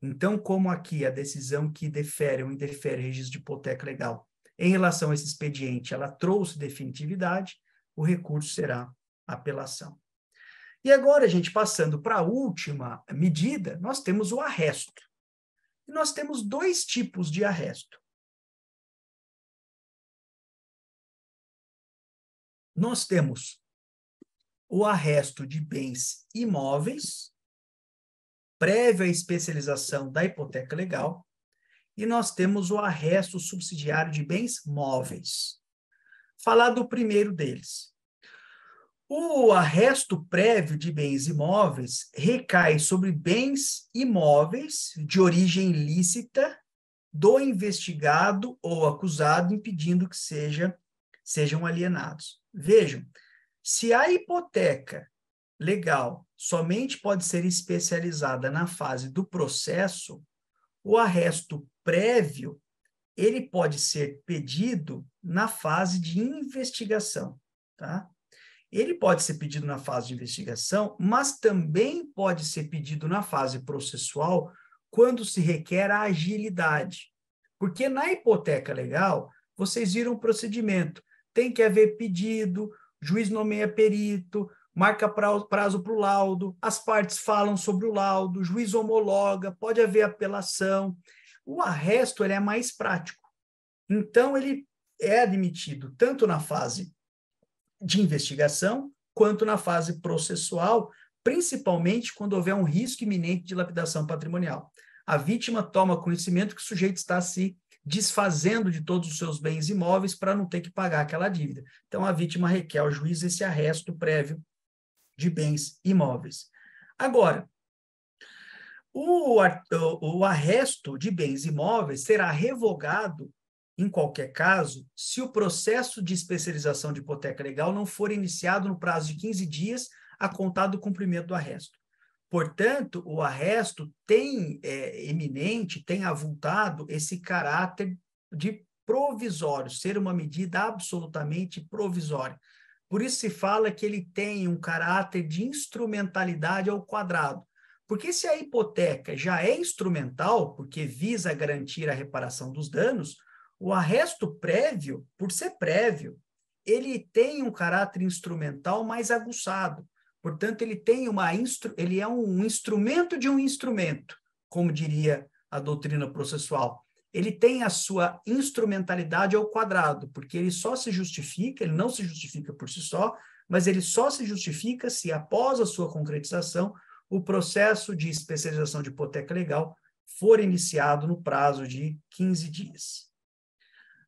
Então, como aqui a decisão que defere ou indefere registro de hipoteca legal em relação a esse expediente, ela trouxe definitividade, o recurso será apelação. E agora, gente, passando para a última medida, nós temos o arresto. E nós temos dois tipos de arresto. Nós temos o arresto de bens imóveis, prévia especialização da hipoteca legal, e nós temos o arresto subsidiário de bens móveis. Falar do primeiro deles. O arresto prévio de bens imóveis recai sobre bens imóveis de origem lícita do investigado ou acusado, impedindo que seja, sejam alienados. Vejam, se a hipoteca legal somente pode ser especializada na fase do processo, o arresto prévio, ele pode ser pedido na fase de investigação, tá? Ele pode ser pedido na fase de investigação, mas também pode ser pedido na fase processual quando se requer a agilidade. Porque na hipoteca legal, vocês viram o procedimento. Tem que haver pedido, juiz nomeia perito, marca prazo para o laudo, as partes falam sobre o laudo, juiz homologa, pode haver apelação. O arresto ele é mais prático. Então, ele é admitido tanto na fase de investigação quanto na fase processual, principalmente quando houver um risco iminente de lapidação patrimonial. A vítima toma conhecimento que o sujeito está se desfazendo de todos os seus bens imóveis para não ter que pagar aquela dívida. Então, a vítima requer ao juiz esse arresto prévio de bens imóveis. Agora, o, o arresto de bens imóveis será revogado, em qualquer caso, se o processo de especialização de hipoteca legal não for iniciado no prazo de 15 dias a contar do cumprimento do arresto. Portanto, o arresto tem é, eminente, tem avultado esse caráter de provisório, ser uma medida absolutamente provisória. Por isso se fala que ele tem um caráter de instrumentalidade ao quadrado, porque se a hipoteca já é instrumental, porque visa garantir a reparação dos danos, o arresto prévio, por ser prévio, ele tem um caráter instrumental mais aguçado. Portanto, ele tem uma instru... ele é um instrumento de um instrumento, como diria a doutrina processual. Ele tem a sua instrumentalidade ao quadrado, porque ele só se justifica, ele não se justifica por si só, mas ele só se justifica se após a sua concretização o processo de especialização de hipoteca legal for iniciado no prazo de 15 dias.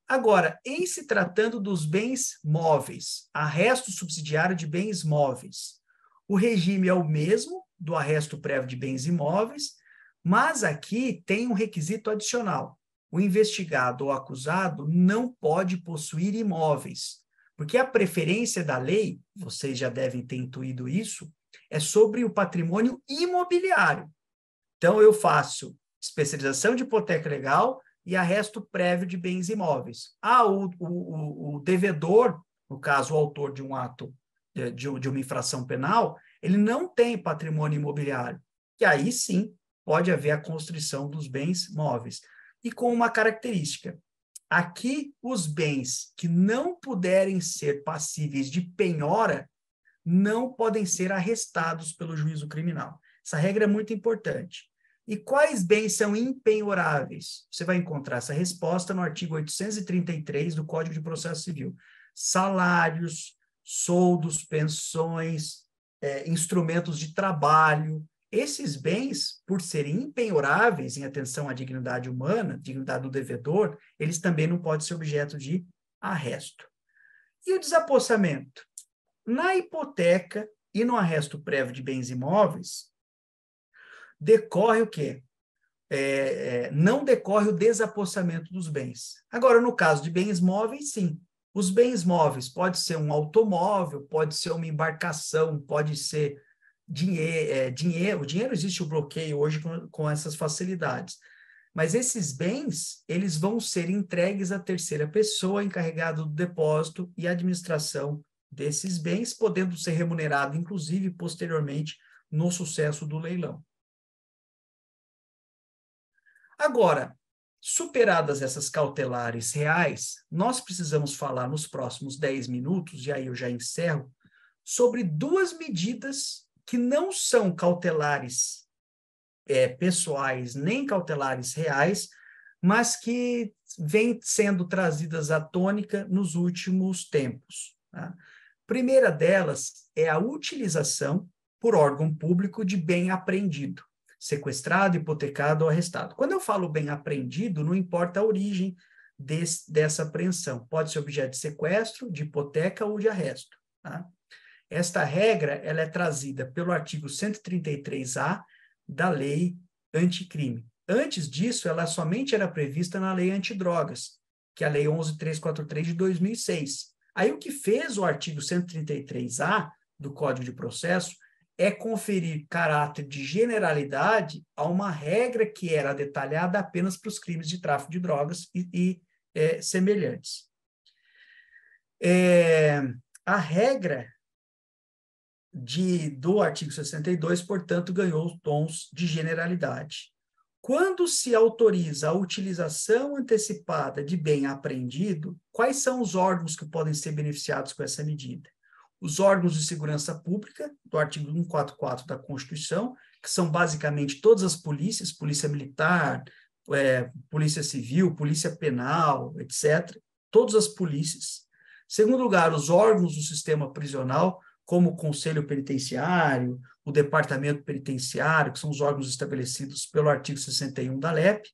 Agora, em se tratando dos bens móveis, arresto subsidiário de bens móveis, o regime é o mesmo do arresto prévio de bens imóveis, mas aqui tem um requisito adicional. O investigado ou acusado não pode possuir imóveis, porque a preferência da lei, vocês já devem ter intuído isso, é sobre o patrimônio imobiliário. Então, eu faço especialização de hipoteca legal e arresto prévio de bens imóveis. Ah, o, o, o devedor, no caso, o autor de um ato de, de uma infração penal, ele não tem patrimônio imobiliário. E aí sim pode haver a construção dos bens móveis. E com uma característica: aqui os bens que não puderem ser passíveis de penhora não podem ser arrestados pelo juízo criminal. Essa regra é muito importante. E quais bens são impenhoráveis? Você vai encontrar essa resposta no artigo 833 do Código de Processo Civil. Salários, soldos, pensões, é, instrumentos de trabalho. Esses bens, por serem impenhoráveis em atenção à dignidade humana, dignidade do devedor, eles também não podem ser objeto de arresto. E o desapossamento? Na hipoteca e no arresto prévio de bens imóveis, decorre o quê? É, é, não decorre o desapossamento dos bens. Agora, no caso de bens móveis, sim. Os bens móveis pode ser um automóvel, pode ser uma embarcação, pode ser dinheiro. É, dinheiro. O dinheiro existe o bloqueio hoje com, com essas facilidades. Mas esses bens, eles vão ser entregues à terceira pessoa encarregada do depósito e administração desses bens, podendo ser remunerado, inclusive, posteriormente, no sucesso do leilão. Agora, superadas essas cautelares reais, nós precisamos falar nos próximos 10 minutos, e aí eu já encerro, sobre duas medidas que não são cautelares é, pessoais nem cautelares reais, mas que vêm sendo trazidas à tônica nos últimos tempos. Tá? primeira delas é a utilização por órgão público de bem apreendido, sequestrado, hipotecado ou arrestado. Quando eu falo bem apreendido, não importa a origem desse, dessa apreensão, pode ser objeto de sequestro, de hipoteca ou de arresto. Tá? Esta regra ela é trazida pelo artigo 133A da Lei Anticrime. Antes disso, ela somente era prevista na Lei Antidrogas, que é a Lei 11.343 de 2006. Aí o que fez o artigo 133A do Código de Processo é conferir caráter de generalidade a uma regra que era detalhada apenas para os crimes de tráfico de drogas e, e é, semelhantes. É, a regra de, do artigo 62, portanto, ganhou tons de generalidade. Quando se autoriza a utilização antecipada de bem apreendido, quais são os órgãos que podem ser beneficiados com essa medida? Os órgãos de segurança pública, do artigo 144 da Constituição, que são basicamente todas as polícias, polícia militar, é, polícia civil, polícia penal, etc. Todas as polícias. Segundo lugar, os órgãos do sistema prisional, como o Conselho Penitenciário, o Departamento Penitenciário, que são os órgãos estabelecidos pelo artigo 61 da LEP,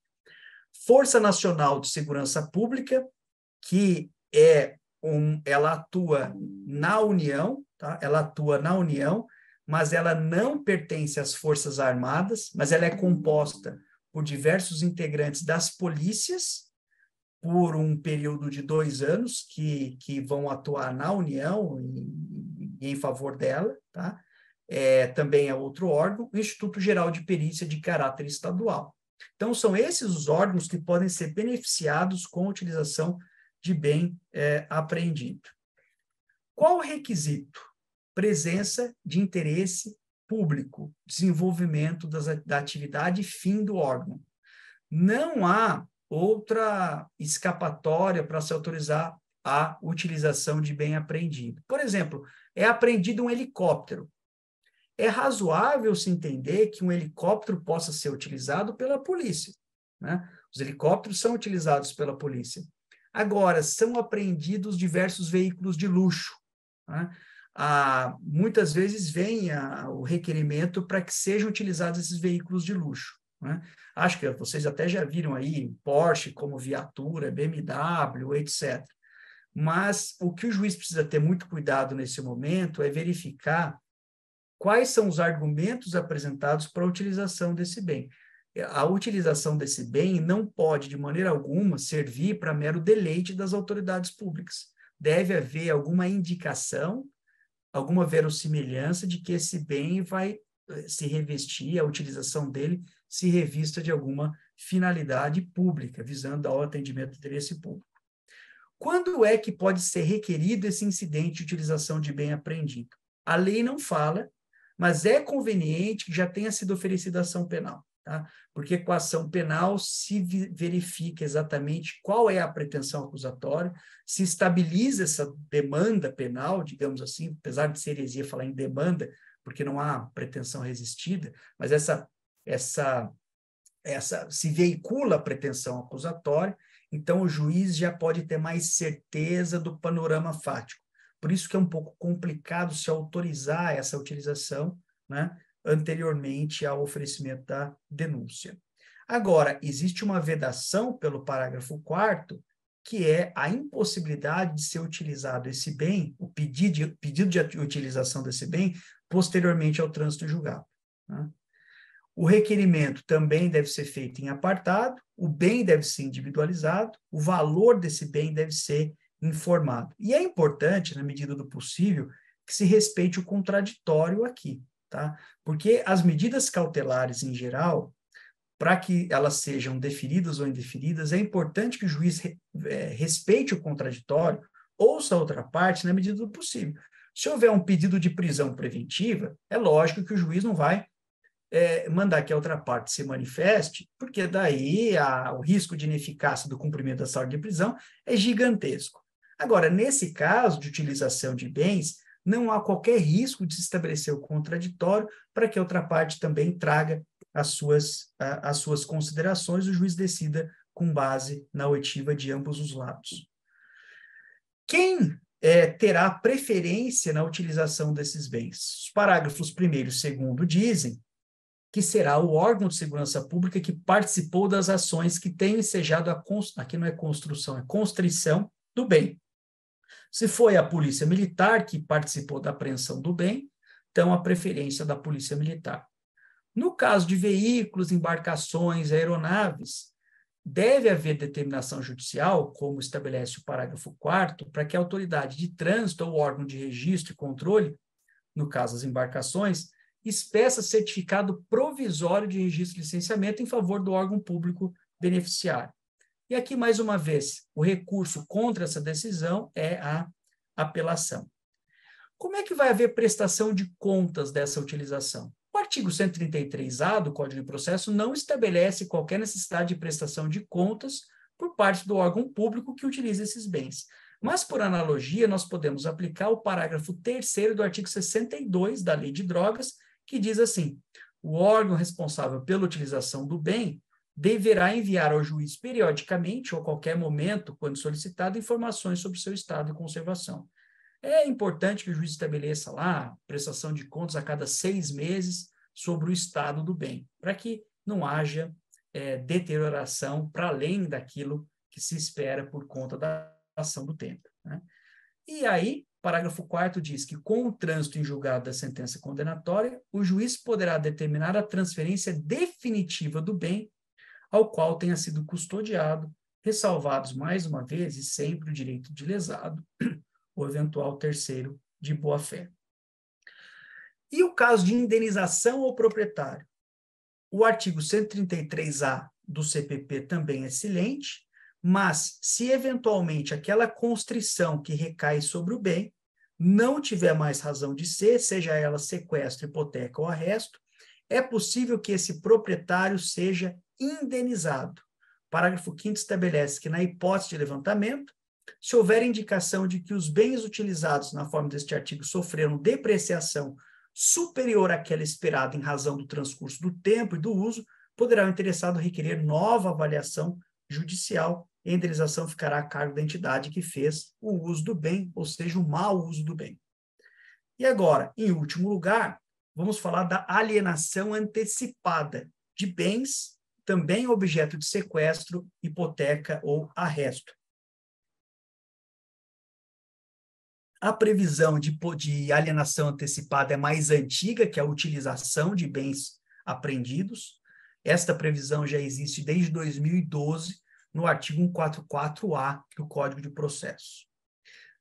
Força Nacional de Segurança Pública, que é um, ela atua na União, tá? ela atua na União, mas ela não pertence às Forças Armadas, mas ela é composta por diversos integrantes das polícias, por um período de dois anos, que, que vão atuar na União, em e em favor dela, tá? É, também é outro órgão, o Instituto Geral de Perícia de caráter estadual. Então, são esses os órgãos que podem ser beneficiados com a utilização de bem é, apreendido. Qual o requisito? Presença de interesse público, desenvolvimento das, da atividade fim do órgão. Não há outra escapatória para se autorizar a utilização de bem apreendido. Por exemplo, é apreendido um helicóptero. É razoável se entender que um helicóptero possa ser utilizado pela polícia. Né? Os helicópteros são utilizados pela polícia. Agora, são apreendidos diversos veículos de luxo. Né? Ah, muitas vezes vem a, ah, o requerimento para que sejam utilizados esses veículos de luxo. Né? Acho que vocês até já viram aí Porsche como viatura, BMW, etc. Mas o que o juiz precisa ter muito cuidado nesse momento é verificar quais são os argumentos apresentados para a utilização desse bem. A utilização desse bem não pode, de maneira alguma, servir para mero deleite das autoridades públicas. Deve haver alguma indicação, alguma verossimilhança de que esse bem vai eh, se revestir, a utilização dele se revista de alguma finalidade pública, visando ao atendimento do interesse público. Quando é que pode ser requerido esse incidente de utilização de bem apreendido? A lei não fala, mas é conveniente que já tenha sido oferecida ação penal, tá? Porque com a ação penal se verifica exatamente qual é a pretensão acusatória, se estabiliza essa demanda penal, digamos assim, apesar de ser heresia falar em demanda, porque não há pretensão resistida, mas essa essa essa se veicula a pretensão acusatória então, o juiz já pode ter mais certeza do panorama fático. Por isso que é um pouco complicado se autorizar essa utilização né, anteriormente ao oferecimento da denúncia. Agora, existe uma vedação pelo parágrafo 4 que é a impossibilidade de ser utilizado esse bem, o pedido de, pedido de utilização desse bem, posteriormente ao trânsito julgado. Né? O requerimento também deve ser feito em apartado, o bem deve ser individualizado, o valor desse bem deve ser informado. E é importante, na medida do possível, que se respeite o contraditório aqui, tá? Porque as medidas cautelares em geral, para que elas sejam deferidas ou indeferidas, é importante que o juiz é, respeite o contraditório, ouça a outra parte na medida do possível. Se houver um pedido de prisão preventiva, é lógico que o juiz não vai é, mandar que a outra parte se manifeste, porque daí a, o risco de ineficácia do cumprimento da saúde de prisão é gigantesco. Agora, nesse caso de utilização de bens, não há qualquer risco de se estabelecer o contraditório para que a outra parte também traga as suas, a, as suas considerações, o juiz decida com base na oitiva de ambos os lados. Quem é, terá preferência na utilização desses bens? Os parágrafos primeiro e segundo dizem que será o órgão de segurança pública que participou das ações que têm ensejado a const... aqui não é construção, é constrição do bem. Se foi a polícia militar que participou da apreensão do bem, então a preferência da polícia militar. No caso de veículos, embarcações, aeronaves, deve haver determinação judicial, como estabelece o parágrafo 4 para que a autoridade de trânsito ou órgão de registro e controle, no caso as embarcações, espeça certificado provisório de registro de licenciamento em favor do órgão público beneficiário. E aqui, mais uma vez, o recurso contra essa decisão é a apelação. Como é que vai haver prestação de contas dessa utilização? O artigo 133-A do Código de Processo não estabelece qualquer necessidade de prestação de contas por parte do órgão público que utiliza esses bens. Mas, por analogia, nós podemos aplicar o parágrafo 3 do artigo 62 da Lei de Drogas, que diz assim: o órgão responsável pela utilização do bem deverá enviar ao juiz periodicamente ou a qualquer momento, quando solicitado, informações sobre seu estado de conservação. É importante que o juiz estabeleça lá prestação de contas a cada seis meses sobre o estado do bem, para que não haja é, deterioração para além daquilo que se espera por conta da ação do tempo. Né? E aí, Parágrafo 4 diz que, com o trânsito em julgado da sentença condenatória, o juiz poderá determinar a transferência definitiva do bem ao qual tenha sido custodiado, ressalvados mais uma vez e sempre o direito de lesado ou eventual terceiro de boa-fé. E o caso de indenização ao proprietário? O artigo 133-A do CPP também é silente, mas, se eventualmente aquela constrição que recai sobre o bem não tiver mais razão de ser, seja ela sequestro, hipoteca ou arresto, é possível que esse proprietário seja indenizado. parágrafo 5 estabelece que, na hipótese de levantamento, se houver indicação de que os bens utilizados na forma deste artigo sofreram depreciação superior àquela esperada em razão do transcurso do tempo e do uso, poderá o interessado requerer nova avaliação judicial a indenização ficará a cargo da entidade que fez o uso do bem, ou seja, o mau uso do bem. E agora, em último lugar, vamos falar da alienação antecipada de bens, também objeto de sequestro, hipoteca ou arresto. A previsão de, de alienação antecipada é mais antiga que a utilização de bens apreendidos. Esta previsão já existe desde 2012 no artigo 144-A do Código de Processo.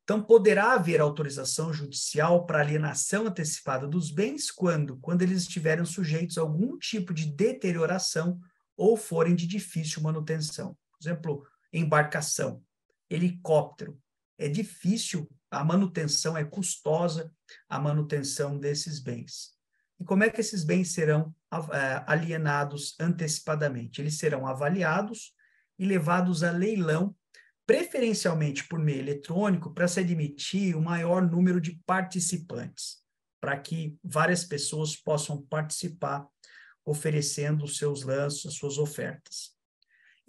Então, poderá haver autorização judicial para alienação antecipada dos bens quando, quando eles estiverem sujeitos a algum tipo de deterioração ou forem de difícil manutenção. Por exemplo, embarcação, helicóptero. É difícil, a manutenção é custosa, a manutenção desses bens. E como é que esses bens serão eh, alienados antecipadamente? Eles serão avaliados e levados a leilão, preferencialmente por meio eletrônico, para se admitir o maior número de participantes, para que várias pessoas possam participar, oferecendo os seus lanços, as suas ofertas.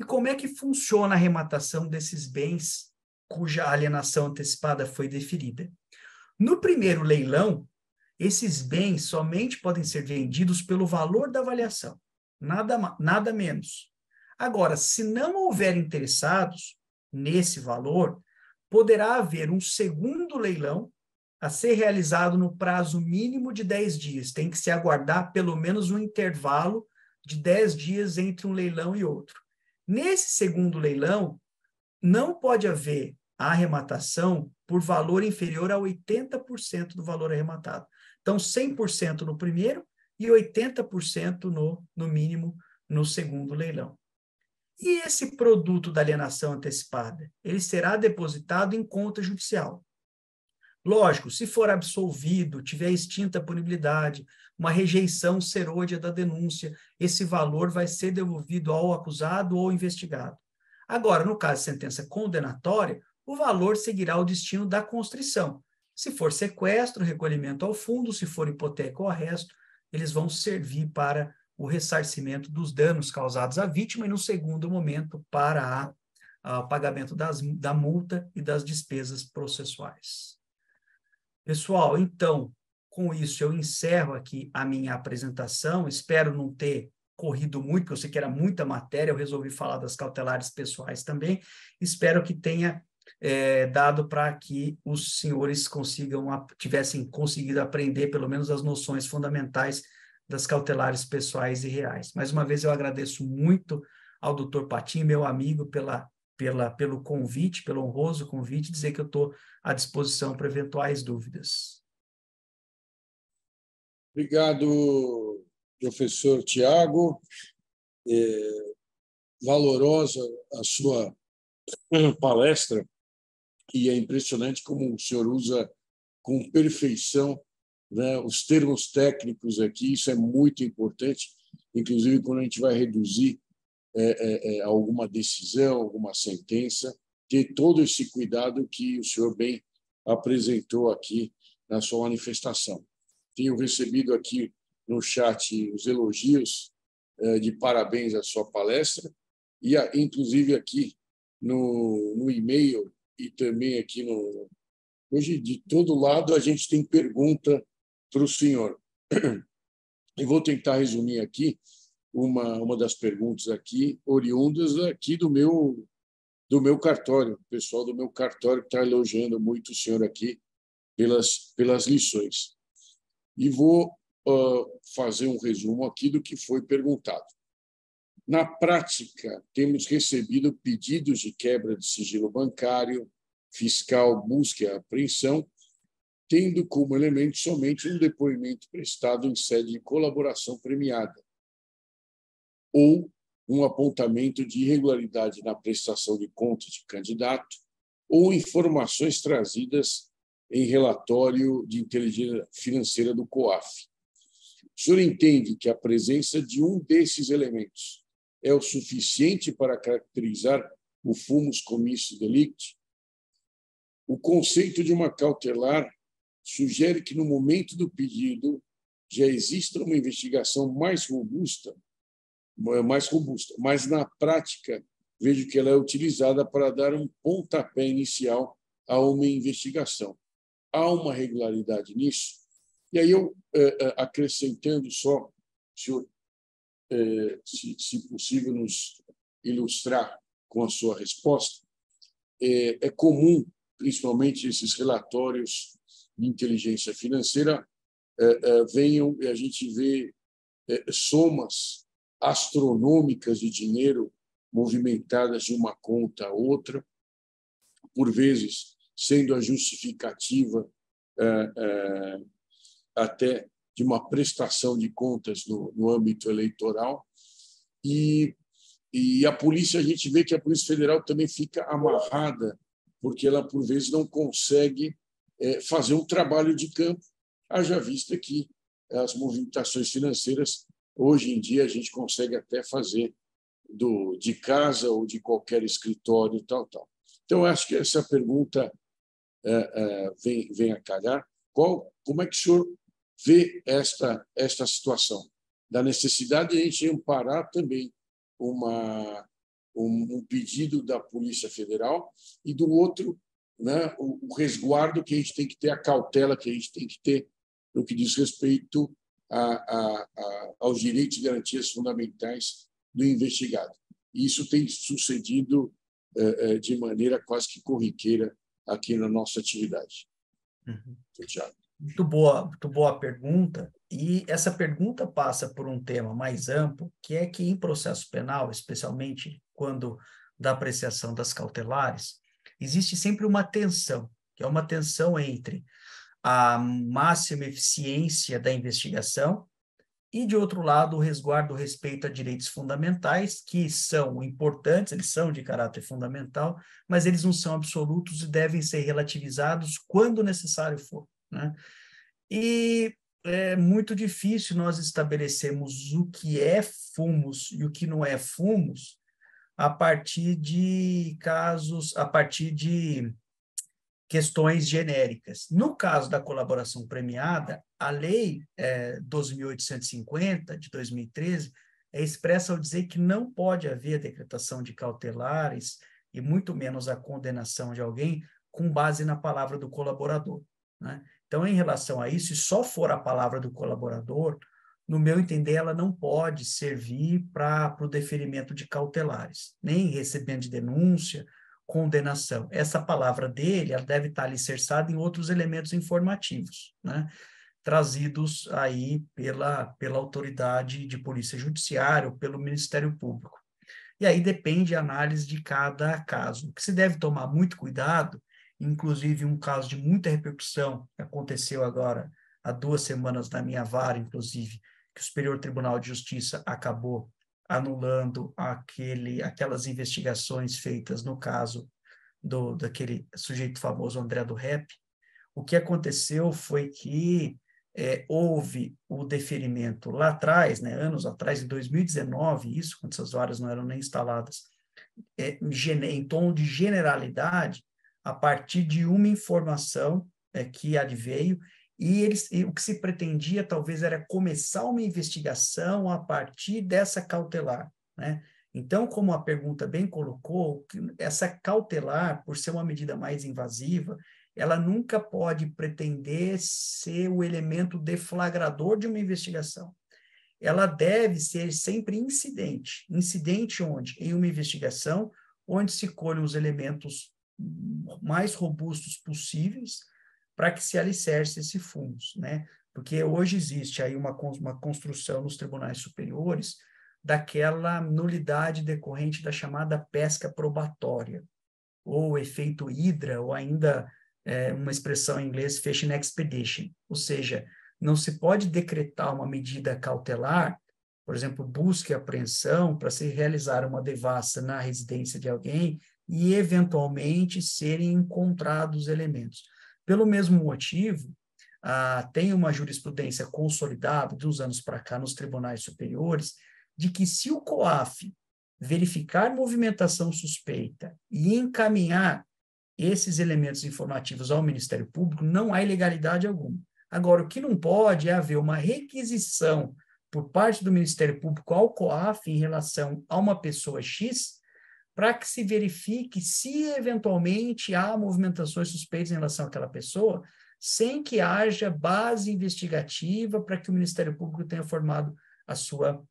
E como é que funciona a arrematação desses bens cuja alienação antecipada foi deferida? No primeiro leilão, esses bens somente podem ser vendidos pelo valor da avaliação, nada, nada menos. Agora, se não houver interessados nesse valor, poderá haver um segundo leilão a ser realizado no prazo mínimo de 10 dias. Tem que se aguardar pelo menos um intervalo de 10 dias entre um leilão e outro. Nesse segundo leilão, não pode haver arrematação por valor inferior a 80% do valor arrematado. Então, 100% no primeiro e 80% no, no mínimo no segundo leilão. E esse produto da alienação antecipada? Ele será depositado em conta judicial. Lógico, se for absolvido, tiver extinta a punibilidade, uma rejeição serôdia da denúncia, esse valor vai ser devolvido ao acusado ou investigado. Agora, no caso de sentença condenatória, o valor seguirá o destino da constrição. Se for sequestro, recolhimento ao fundo, se for hipoteca ou arresto, eles vão servir para o ressarcimento dos danos causados à vítima e, no segundo momento, para o pagamento das, da multa e das despesas processuais. Pessoal, então, com isso eu encerro aqui a minha apresentação. Espero não ter corrido muito, porque eu sei que era muita matéria, eu resolvi falar das cautelares pessoais também. Espero que tenha é, dado para que os senhores consigam tivessem conseguido aprender pelo menos as noções fundamentais das cautelares pessoais e reais. Mais uma vez, eu agradeço muito ao doutor Patinho, meu amigo, pela, pela, pelo convite, pelo honroso convite, dizer que eu estou à disposição para eventuais dúvidas. Obrigado, professor Tiago. É, valorosa a sua palestra e é impressionante como o senhor usa com perfeição né, os termos técnicos aqui, isso é muito importante, inclusive quando a gente vai reduzir é, é, é, alguma decisão, alguma sentença, ter todo esse cuidado que o senhor bem apresentou aqui na sua manifestação. Tenho recebido aqui no chat os elogios é, de parabéns à sua palestra, e a, inclusive aqui no, no e-mail e também aqui no. Hoje, de todo lado, a gente tem pergunta para o senhor. E vou tentar resumir aqui uma, uma das perguntas aqui, oriundas aqui do meu do meu cartório, o pessoal do meu cartório que está elogiando muito o senhor aqui pelas, pelas lições. E vou uh, fazer um resumo aqui do que foi perguntado. Na prática, temos recebido pedidos de quebra de sigilo bancário, fiscal busca e apreensão tendo como elemento somente um depoimento prestado em sede de colaboração premiada ou um apontamento de irregularidade na prestação de contas de candidato ou informações trazidas em relatório de inteligência financeira do COAF. O senhor entende que a presença de um desses elementos é o suficiente para caracterizar o fumus comissi delicti? O conceito de uma cautelar sugere que no momento do pedido já exista uma investigação mais robusta, mais robusta, mas na prática vejo que ela é utilizada para dar um pontapé inicial a uma investigação. Há uma regularidade nisso? E aí eu eh, eh, acrescentando só, senhor, eh, se, se possível nos ilustrar com a sua resposta, é, comum, principalmente esses relatórios inteligência financeira é, é, venham e a gente vê é, somas astronômicas de dinheiro movimentadas de uma conta a outra, por vezes sendo a justificativa até de uma prestação de contas no, no âmbito eleitoral. E, e a polícia, a gente vê que a Polícia Federal também fica amarrada, porque ela, por vezes, não consegue é, fazer um trabalho de campo, haja vista que as movimentações financeiras, hoje em dia, a gente consegue até fazer do, de casa ou de qualquer escritório e tal, tal. Então, acho que essa pergunta é, é, vem, vem a calhar. Qual, como é que o senhor vê esta, esta situação? Da necessidade de a gente amparar também uma, um, um pedido da Polícia Federal e, do outro, né, o, o resguardo que a gente tem que ter, a cautela que a gente tem que ter no que diz respeito a, a, a, aos direitos e garantias fundamentais do investigado. E isso tem sucedido eh, eh de maneira quase que corriqueira aqui na nossa atividade. Uhum. Muito boa, muito boa pergunta. E essa pergunta passa por um tema mais amplo, que é que em processo penal, especialmente quando da apreciação das cautelares, existe sempre uma tensão, que é uma tensão entre a máxima eficiência da investigação e, de outro lado, o resguardo, respeito a direitos fundamentais, que são importantes, eles são de caráter fundamental, mas eles não são absolutos e devem ser relativizados quando necessário for. Né? E é muito difícil nós estabelecermos o que é fumos e o que não é fumos, a partir de casos, a partir de questões genéricas. No caso da colaboração premiada, a Lei é, 12.850, de 2013, é expressa ao dizer que não pode haver decretação de cautelares e muito menos a condenação de alguém com base na palavra do colaborador. Né? Então, em relação a isso, se só for a palavra do colaborador, no meu entender, ela não pode servir para o deferimento de cautelares, nem recebendo de denúncia, condenação. Essa palavra dele ela deve estar alicerçada em outros elementos informativos, né? trazidos aí pela, pela autoridade de polícia judiciária ou pelo Ministério Público. E aí depende a análise de cada caso. O que se deve tomar muito cuidado, inclusive um caso de muita repercussão, aconteceu agora há duas semanas na minha vara, inclusive, que o Superior Tribunal de Justiça acabou anulando aquele, aquelas investigações feitas no caso do, daquele sujeito famoso André do Rep. O que aconteceu foi que é, houve o deferimento lá atrás, né, anos atrás, em 2019, isso, quando essas varas não eram nem instaladas, é, em tom de generalidade, a partir de uma informação é, que adveio e, eles, e o que se pretendia, talvez, era começar uma investigação a partir dessa cautelar. Né? Então, como a pergunta bem colocou, essa cautelar, por ser uma medida mais invasiva, ela nunca pode pretender ser o elemento deflagrador de uma investigação. Ela deve ser sempre incidente. Incidente onde? Em uma investigação, onde se colhem os elementos mais robustos possíveis, para que se alicerce esse fundos, né? Porque hoje existe aí uma, uma construção nos tribunais superiores daquela nulidade decorrente da chamada pesca probatória, ou efeito hidra, ou ainda é, uma expressão em inglês, fishing expedition, ou seja, não se pode decretar uma medida cautelar, por exemplo, busca e apreensão, para se realizar uma devassa na residência de alguém e, eventualmente, serem encontrados elementos. Pelo mesmo motivo, ah, tem uma jurisprudência consolidada dos anos para cá nos tribunais superiores de que se o COAF verificar movimentação suspeita e encaminhar esses elementos informativos ao Ministério Público, não há ilegalidade alguma. Agora, o que não pode é haver uma requisição por parte do Ministério Público ao COAF em relação a uma pessoa X para que se verifique se eventualmente há movimentações suspeitas em relação àquela pessoa, sem que haja base investigativa para que o Ministério Público tenha formado a sua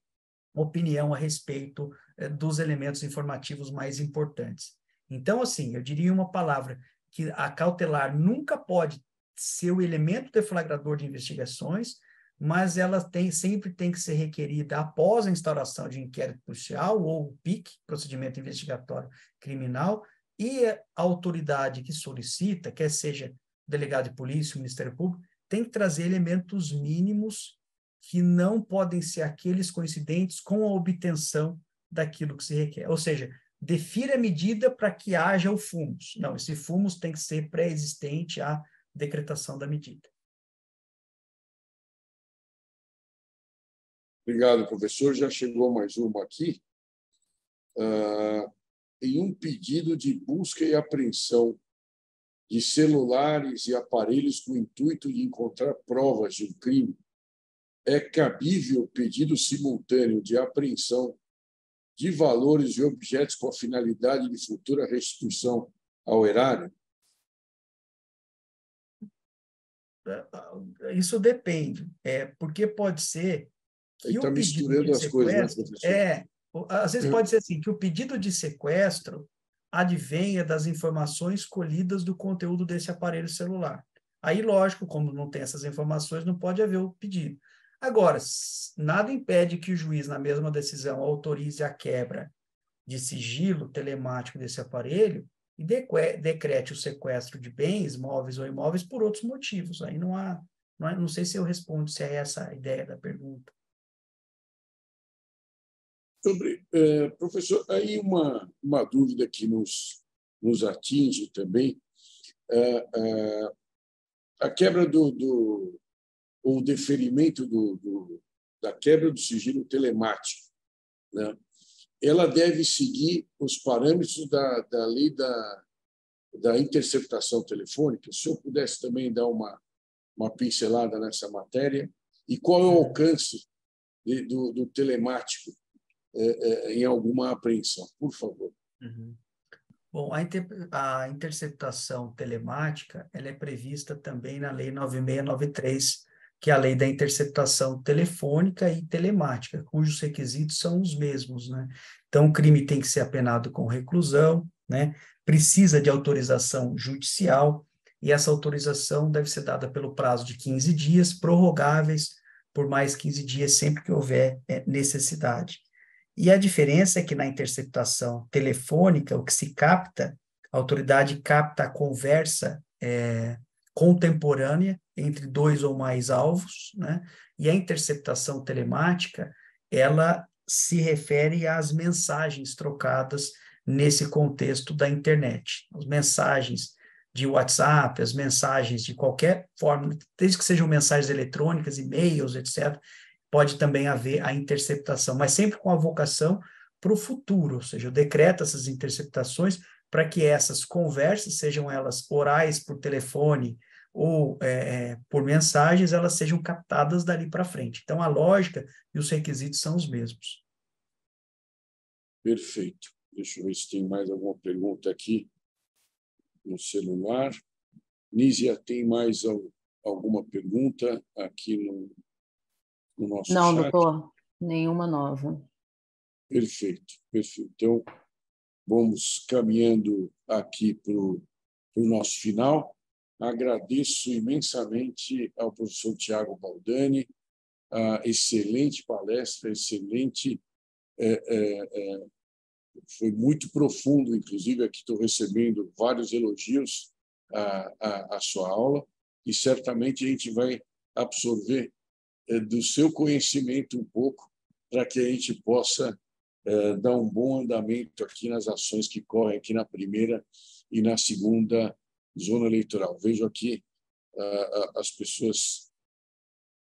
opinião a respeito eh, dos elementos informativos mais importantes. Então, assim, eu diria uma palavra que a cautelar nunca pode ser o elemento deflagrador de investigações, mas ela tem, sempre tem que ser requerida após a instauração de inquérito policial ou PIC, procedimento investigatório criminal, e a autoridade que solicita, quer seja delegado de polícia, Ministério Público, tem que trazer elementos mínimos que não podem ser aqueles coincidentes com a obtenção daquilo que se requer. Ou seja, defira a medida para que haja o fumo. Não, esse fumo tem que ser pré-existente à decretação da medida. Obrigado, professor. Já chegou mais uma aqui. Uh, em um pedido de busca e apreensão de celulares e aparelhos com o intuito de encontrar provas de um crime, é cabível pedido simultâneo de apreensão de valores e objetos com a finalidade de futura restituição ao erário? É, ah, isso depende, é, porque pode ser que tá o pedido de sequestro coisas, né, é, às vezes é. pode ser assim, que o pedido de sequestro advenha das informações colhidas do conteúdo desse aparelho celular. Aí, lógico, como não tem essas informações, não pode haver o pedido. Agora, nada impede que o juiz, na mesma decisão, autorize a quebra de sigilo telemático desse aparelho e decrete o sequestro de bens, móveis ou imóveis, por outros motivos. Aí não há. Não, há, não sei se eu respondo se é essa a ideia da pergunta. Sobre, é, professor, aí uma, uma dúvida que nos, nos atinge também. É, é, a quebra do, do ou o deferimento do, do, da quebra do sigilo telemático, né? ela deve seguir os parâmetros da, da lei da, da interceptação telefônica. Se eu pudesse também dar uma, uma pincelada nessa matéria, e qual é o alcance de, do, do telemático é, é, em alguma apreensão. Por favor. Uhum. Bom, a, inter a, interceptação telemática ela é prevista também na Lei 9693, que é a lei da interceptação telefônica e telemática, cujos requisitos são os mesmos. Né? Então, o crime tem que ser apenado com reclusão, né? precisa de autorização judicial, e essa autorização deve ser dada pelo prazo de 15 dias, prorrogáveis por mais 15 dias, sempre que houver é, necessidade. E a diferença é que na interceptação telefônica, o que se capta, a autoridade capta a conversa é, contemporânea entre dois ou mais alvos, né? e a interceptação telemática, ela se refere às mensagens trocadas nesse contexto da internet. As mensagens de WhatsApp, as mensagens de qualquer forma, desde que sejam mensagens eletrônicas, e-mails, etc., pode também haver a interceptação, mas sempre com a vocação para o futuro, ou seja, eu decreto essas interceptações para que essas conversas, sejam elas orais, por telefone ou é, é por mensagens, elas sejam captadas dali para frente. Então, a lógica e os requisitos são os mesmos. Perfeito. Deixa eu ver se tem mais alguma pergunta aqui no celular. Nízia, tem mais alguma pergunta aqui no, no nosso Não, chat. doutor, nenhuma nova. Perfeito, perfeito. Então, vamos caminhando aqui para o nosso final. Agradeço imensamente ao professor Tiago Baldani, a excelente palestra, excelente. É, é, é, foi muito profundo, inclusive aqui estou recebendo vários elogios à, à, à sua aula, e certamente a gente vai absorver eh, do seu conhecimento um pouco para que a gente possa eh, dar um bom andamento aqui nas ações que correm aqui na primeira e na segunda zona eleitoral. Vejo aqui as pessoas.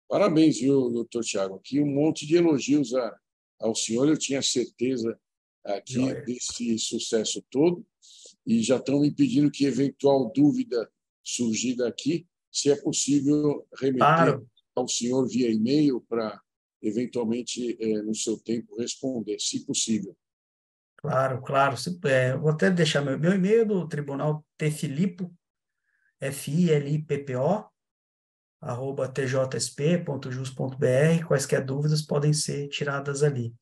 Parabéns, viu, doutor Tiago? Aqui um monte de elogios a, ao senhor. Eu tinha certeza aqui Joia. desse sucesso todo e já estão me pedindo que eventual dúvida surgida aqui, se é possível remeter claro ao senhor via e-mail para, eventualmente, é, no seu tempo, responder, se possível. Claro, claro. É, vou até deixar meu, meu e-mail do Tribunal T. F-I-L-I-P-P-O, arroba tjsp.jus.br. Quaisquer dúvidas podem ser tiradas ali.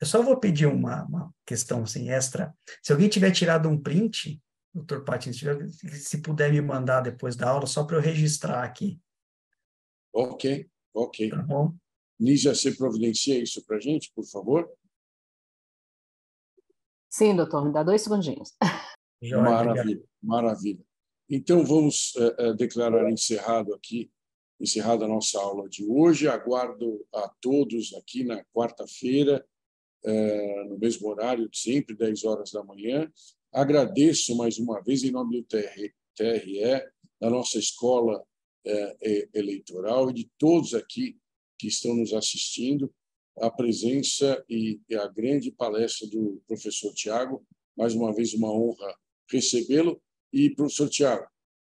Eu só vou pedir uma, uma questão assim, extra. Se alguém tiver tirado um print, doutor Patins, se puder me mandar depois da aula, só para eu registrar aqui. Ok, ok. Tá bom. Nízia, você providencia isso para a gente, por favor? Sim, doutor, me dá dois segundinhos. Maravilha, maravilha. Então, vamos eh, eh, declarar encerrado aqui, encerrada a nossa aula de hoje. Aguardo a todos aqui na quarta-feira, eh, no mesmo horário de sempre, 10 horas da manhã. Agradeço mais uma vez, em nome do TRE, da nossa escola é, é, eleitoral e de todos aqui que estão nos assistindo, a presença e a grande palestra do professor Tiago. Mais uma vez, uma honra recebê-lo. E, professor Tiago,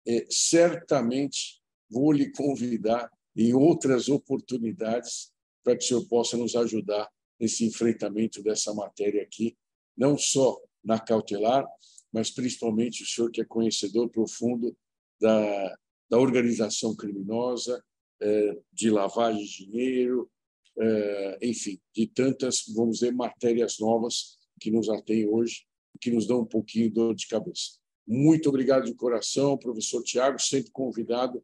é, certamente vou lhe convidar em outras oportunidades para que o senhor possa nos ajudar nesse enfrentamento dessa matéria aqui, não só na cautelar, mas principalmente o senhor que é conhecedor profundo da, da organização criminosa, é, de lavagem de dinheiro, é, enfim, de tantas, vamos dizer, matérias novas que nos atém hoje, que nos dão um pouquinho de dor de cabeça. Muito obrigado de coração, professor Tiago, sempre convidado.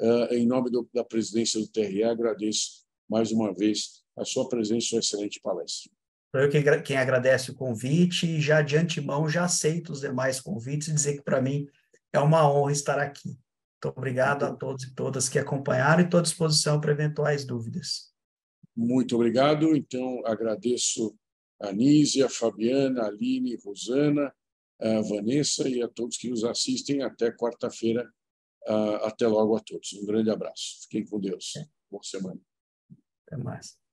É, em nome da presidência do TRE, agradeço mais uma vez a sua presença e sua excelente palestra. Eu que, quem agradece o convite e já de antemão já aceito os demais convites e dizer que para mim é uma honra estar aqui. Muito obrigado a todos e todas que acompanharam e estou à disposição para eventuais dúvidas. Muito obrigado. Então, agradeço a Nízia, a Fabiana, a Aline, a Rosana, a Vanessa e a todos que nos assistem até quarta-feira. Até logo a todos. Um grande abraço. Fiquem com Deus. É. Boa semana. Até mais.